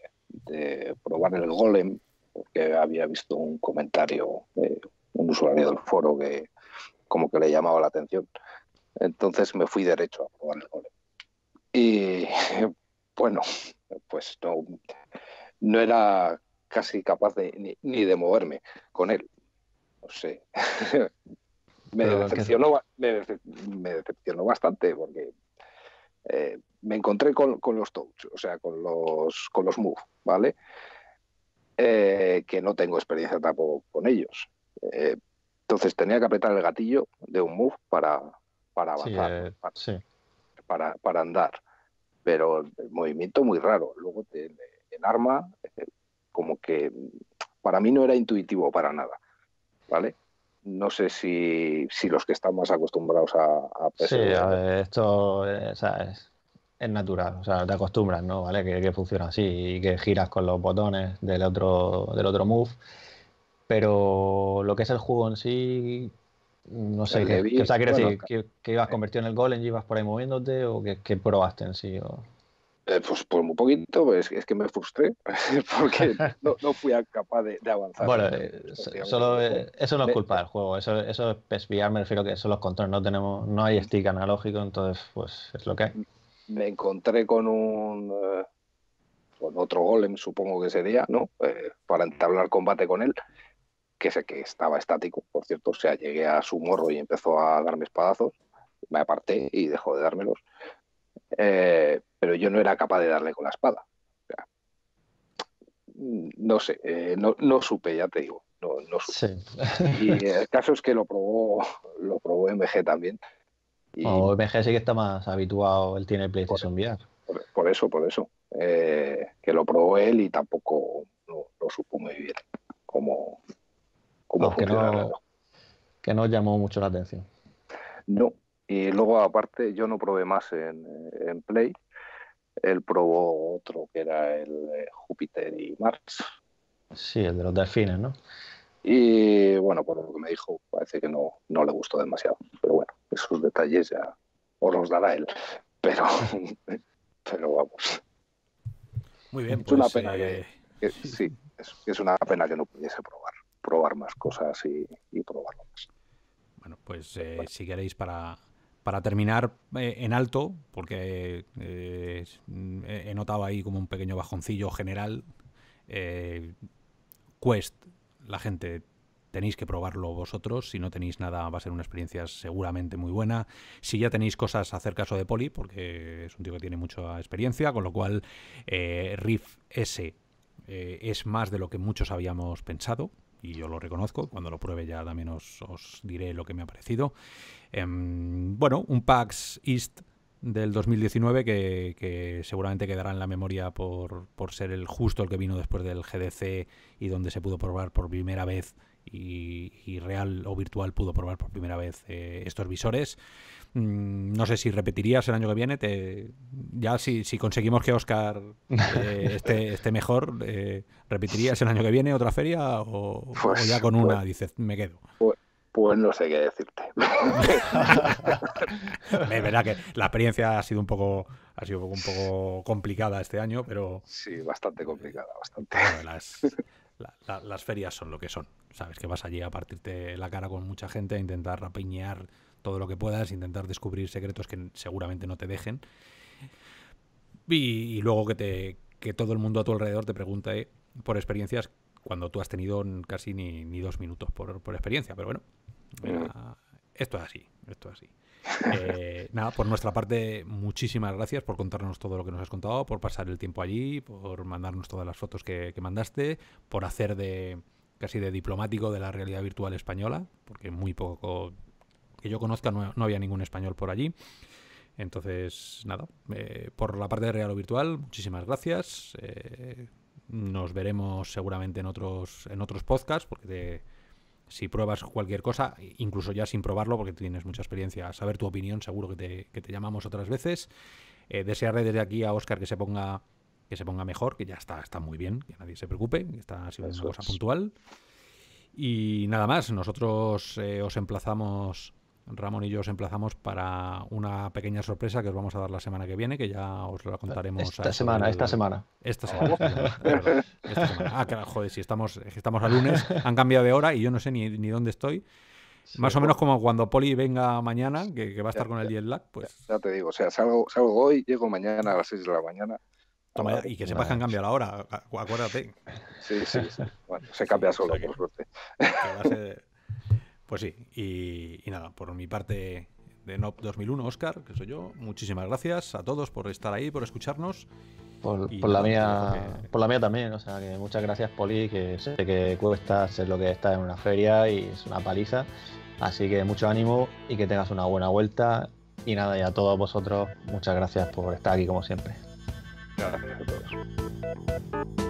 de, probar el golem, porque había visto un comentario de un usuario del foro que como que le llamaba la atención entonces me fui derecho a jugar el cole. Y bueno, pues no, era casi capaz de, ni, de moverme con él. No sé. me, decepcionó, bastante porque eh, me encontré con, los touch, o sea, con los, con los move, ¿vale? Eh, que no tengo experiencia tampoco con ellos. Eh, entonces tenía que apretar el gatillo de un move para, para avanzar, eh, para, para, andar. Pero el movimiento muy raro. Luego te, el arma, eh, como que para mí no era intuitivo para nada. ¿Vale? no sé si, si, los que están más acostumbrados a, a Sí, esto eh, es, es, natural, o sea, te acostumbras, ¿no? ¿Vale? Que, que, funciona así y que giras con los botones del otro, del otro move. Pero lo que es el juego en sí, no sé, ¿qué que, decir, que, ibas convertido en el golem y ibas por ahí moviéndote o que, probaste en sí. O... Eh, pues por muy poquito, pues es que me frustré porque no, fui capaz de, avanzar. Bueno, eso, eh, pues, solo, eh, eso no es culpa del juego, eso, eso es PSVR, me refiero a que son los controles, no tenemos, no hay stick analógico, entonces pues es lo que hay. Me encontré con un eh, con otro golem, supongo que sería, ¿no? para entablar combate con él que, que estaba estático, por cierto, o sea, llegué a su morro y empezó a darme espadazos, me aparté y dejó de dármelos, eh, pero yo no era capaz de darle con la espada. no sé, eh, no, no, supe, ya te digo, no, no supe. Y el caso es que lo probó, lo probó MG también. Y... MG sí que está más habituado, él tiene el PlayStation por, VR. Por, eso, por eso. Eh, que lo probó él y tampoco lo, supo muy bien como que no, llamó mucho la atención. No, y luego aparte yo no probé más en, Play, él probó otro que era el Júpiter y Mars. Sí, el de los delfines, ¿no? Y bueno, por lo que me dijo, parece que no, no le gustó demasiado. Pero bueno, esos detalles ya os los dará él. Pero, pero vamos. Muy bien, es una pues, pena que, eh, sí, es, una pena que no pudiese probar probar más cosas y, y probarlo más. Bueno, pues eh, si queréis para, terminar eh, en alto, porque eh, he notado ahí como un pequeño bajoncillo general, Quest, la gente tenéis que probarlo vosotros. Si no tenéis nada, va a ser una experiencia seguramente muy buena. Si ya tenéis cosas, hacer caso de Poli, porque es un tío que tiene mucha experiencia, con lo cual eh, Riff S es más de lo que muchos habíamos pensado y yo lo reconozco, cuando lo pruebe ya también os, os diré lo que me ha parecido. Em, bueno, un PAX East del 2019 que, que, seguramente quedará en la memoria por, por ser el justo el que vino después del GDC y donde se pudo probar por primera vez y, real o virtual pudo probar por primera vez eh, estos visores. Mm, no sé si repetirías el año que viene. ya si, conseguimos que Oscar eh, esté, mejor, eh, ¿repetirías el año que viene otra feria o, pues ya con una pues dices, me quedo? Pues, pues, no sé qué decirte. es verdad que la experiencia ha sido un poco ha sido un poco complicada este año, pero... Sí, bastante complicada, bastante las ferias son lo que son. Sabes que vas allí a partirte la cara con mucha gente, a intentar rapiñar todo lo que puedas, intentar descubrir secretos que seguramente no te dejen. Y, y luego que, te, que todo el mundo a tu alrededor te pregunte por experiencias cuando tú has tenido casi ni, dos minutos por, por experiencia. Pero bueno, esto es así, esto es así. Eh, nada, por nuestra parte, muchísimas gracias por contarnos todo lo que nos has contado, por pasar el tiempo allí, por mandarnos todas las fotos que, mandaste, por hacer de casi de diplomático de la realidad virtual española, porque muy poco que yo conozca no, había ningún español por allí. Entonces, nada, eh, por la parte de real o virtual, muchísimas gracias. Eh, nos veremos seguramente en otros, en otros podcasts, porque te, si pruebas cualquier cosa, incluso ya sin probarlo, porque tienes mucha experiencia, saber tu opinión, seguro que te, que te llamamos otras veces. Eh, desearle desde aquí a Oscar que se ponga que se ponga mejor, que ya está, está muy bien, que nadie se preocupe, que está ha sido una cosa puntual. Y nada más, nosotros eh, os emplazamos Ramón y yo os emplazamos para una pequeña sorpresa que os vamos a dar la semana que viene, que ya os la contaremos. Esta semana, esta semana. Esta semana. Ah, joder, si estamos, estamos a lunes, han cambiado de hora y yo no sé ni, dónde estoy. Más o pues menos como cuando Poli venga mañana, que, va a estar con el 10 lag, pues... Ya, te digo, o sea, salgo, hoy, llego mañana a las 6 de la mañana. y que sepas que han cambiado la hora, acuérdate. sí, Bueno, se cambia solo, por suerte. Pues sí, y, nada, por mi parte de NOP 2001, Oscar, que soy yo, muchísimas gracias a todos por estar ahí, por escucharnos. Por, la mía, por la mía también, o sea, que muchas gracias, Poli, que sé que cuesta ser lo que está en una feria y es una paliza. Así que mucho ánimo y que tengas una buena vuelta. Y nada, y a todos vosotros, muchas gracias por estar aquí como siempre. Gracias a todos.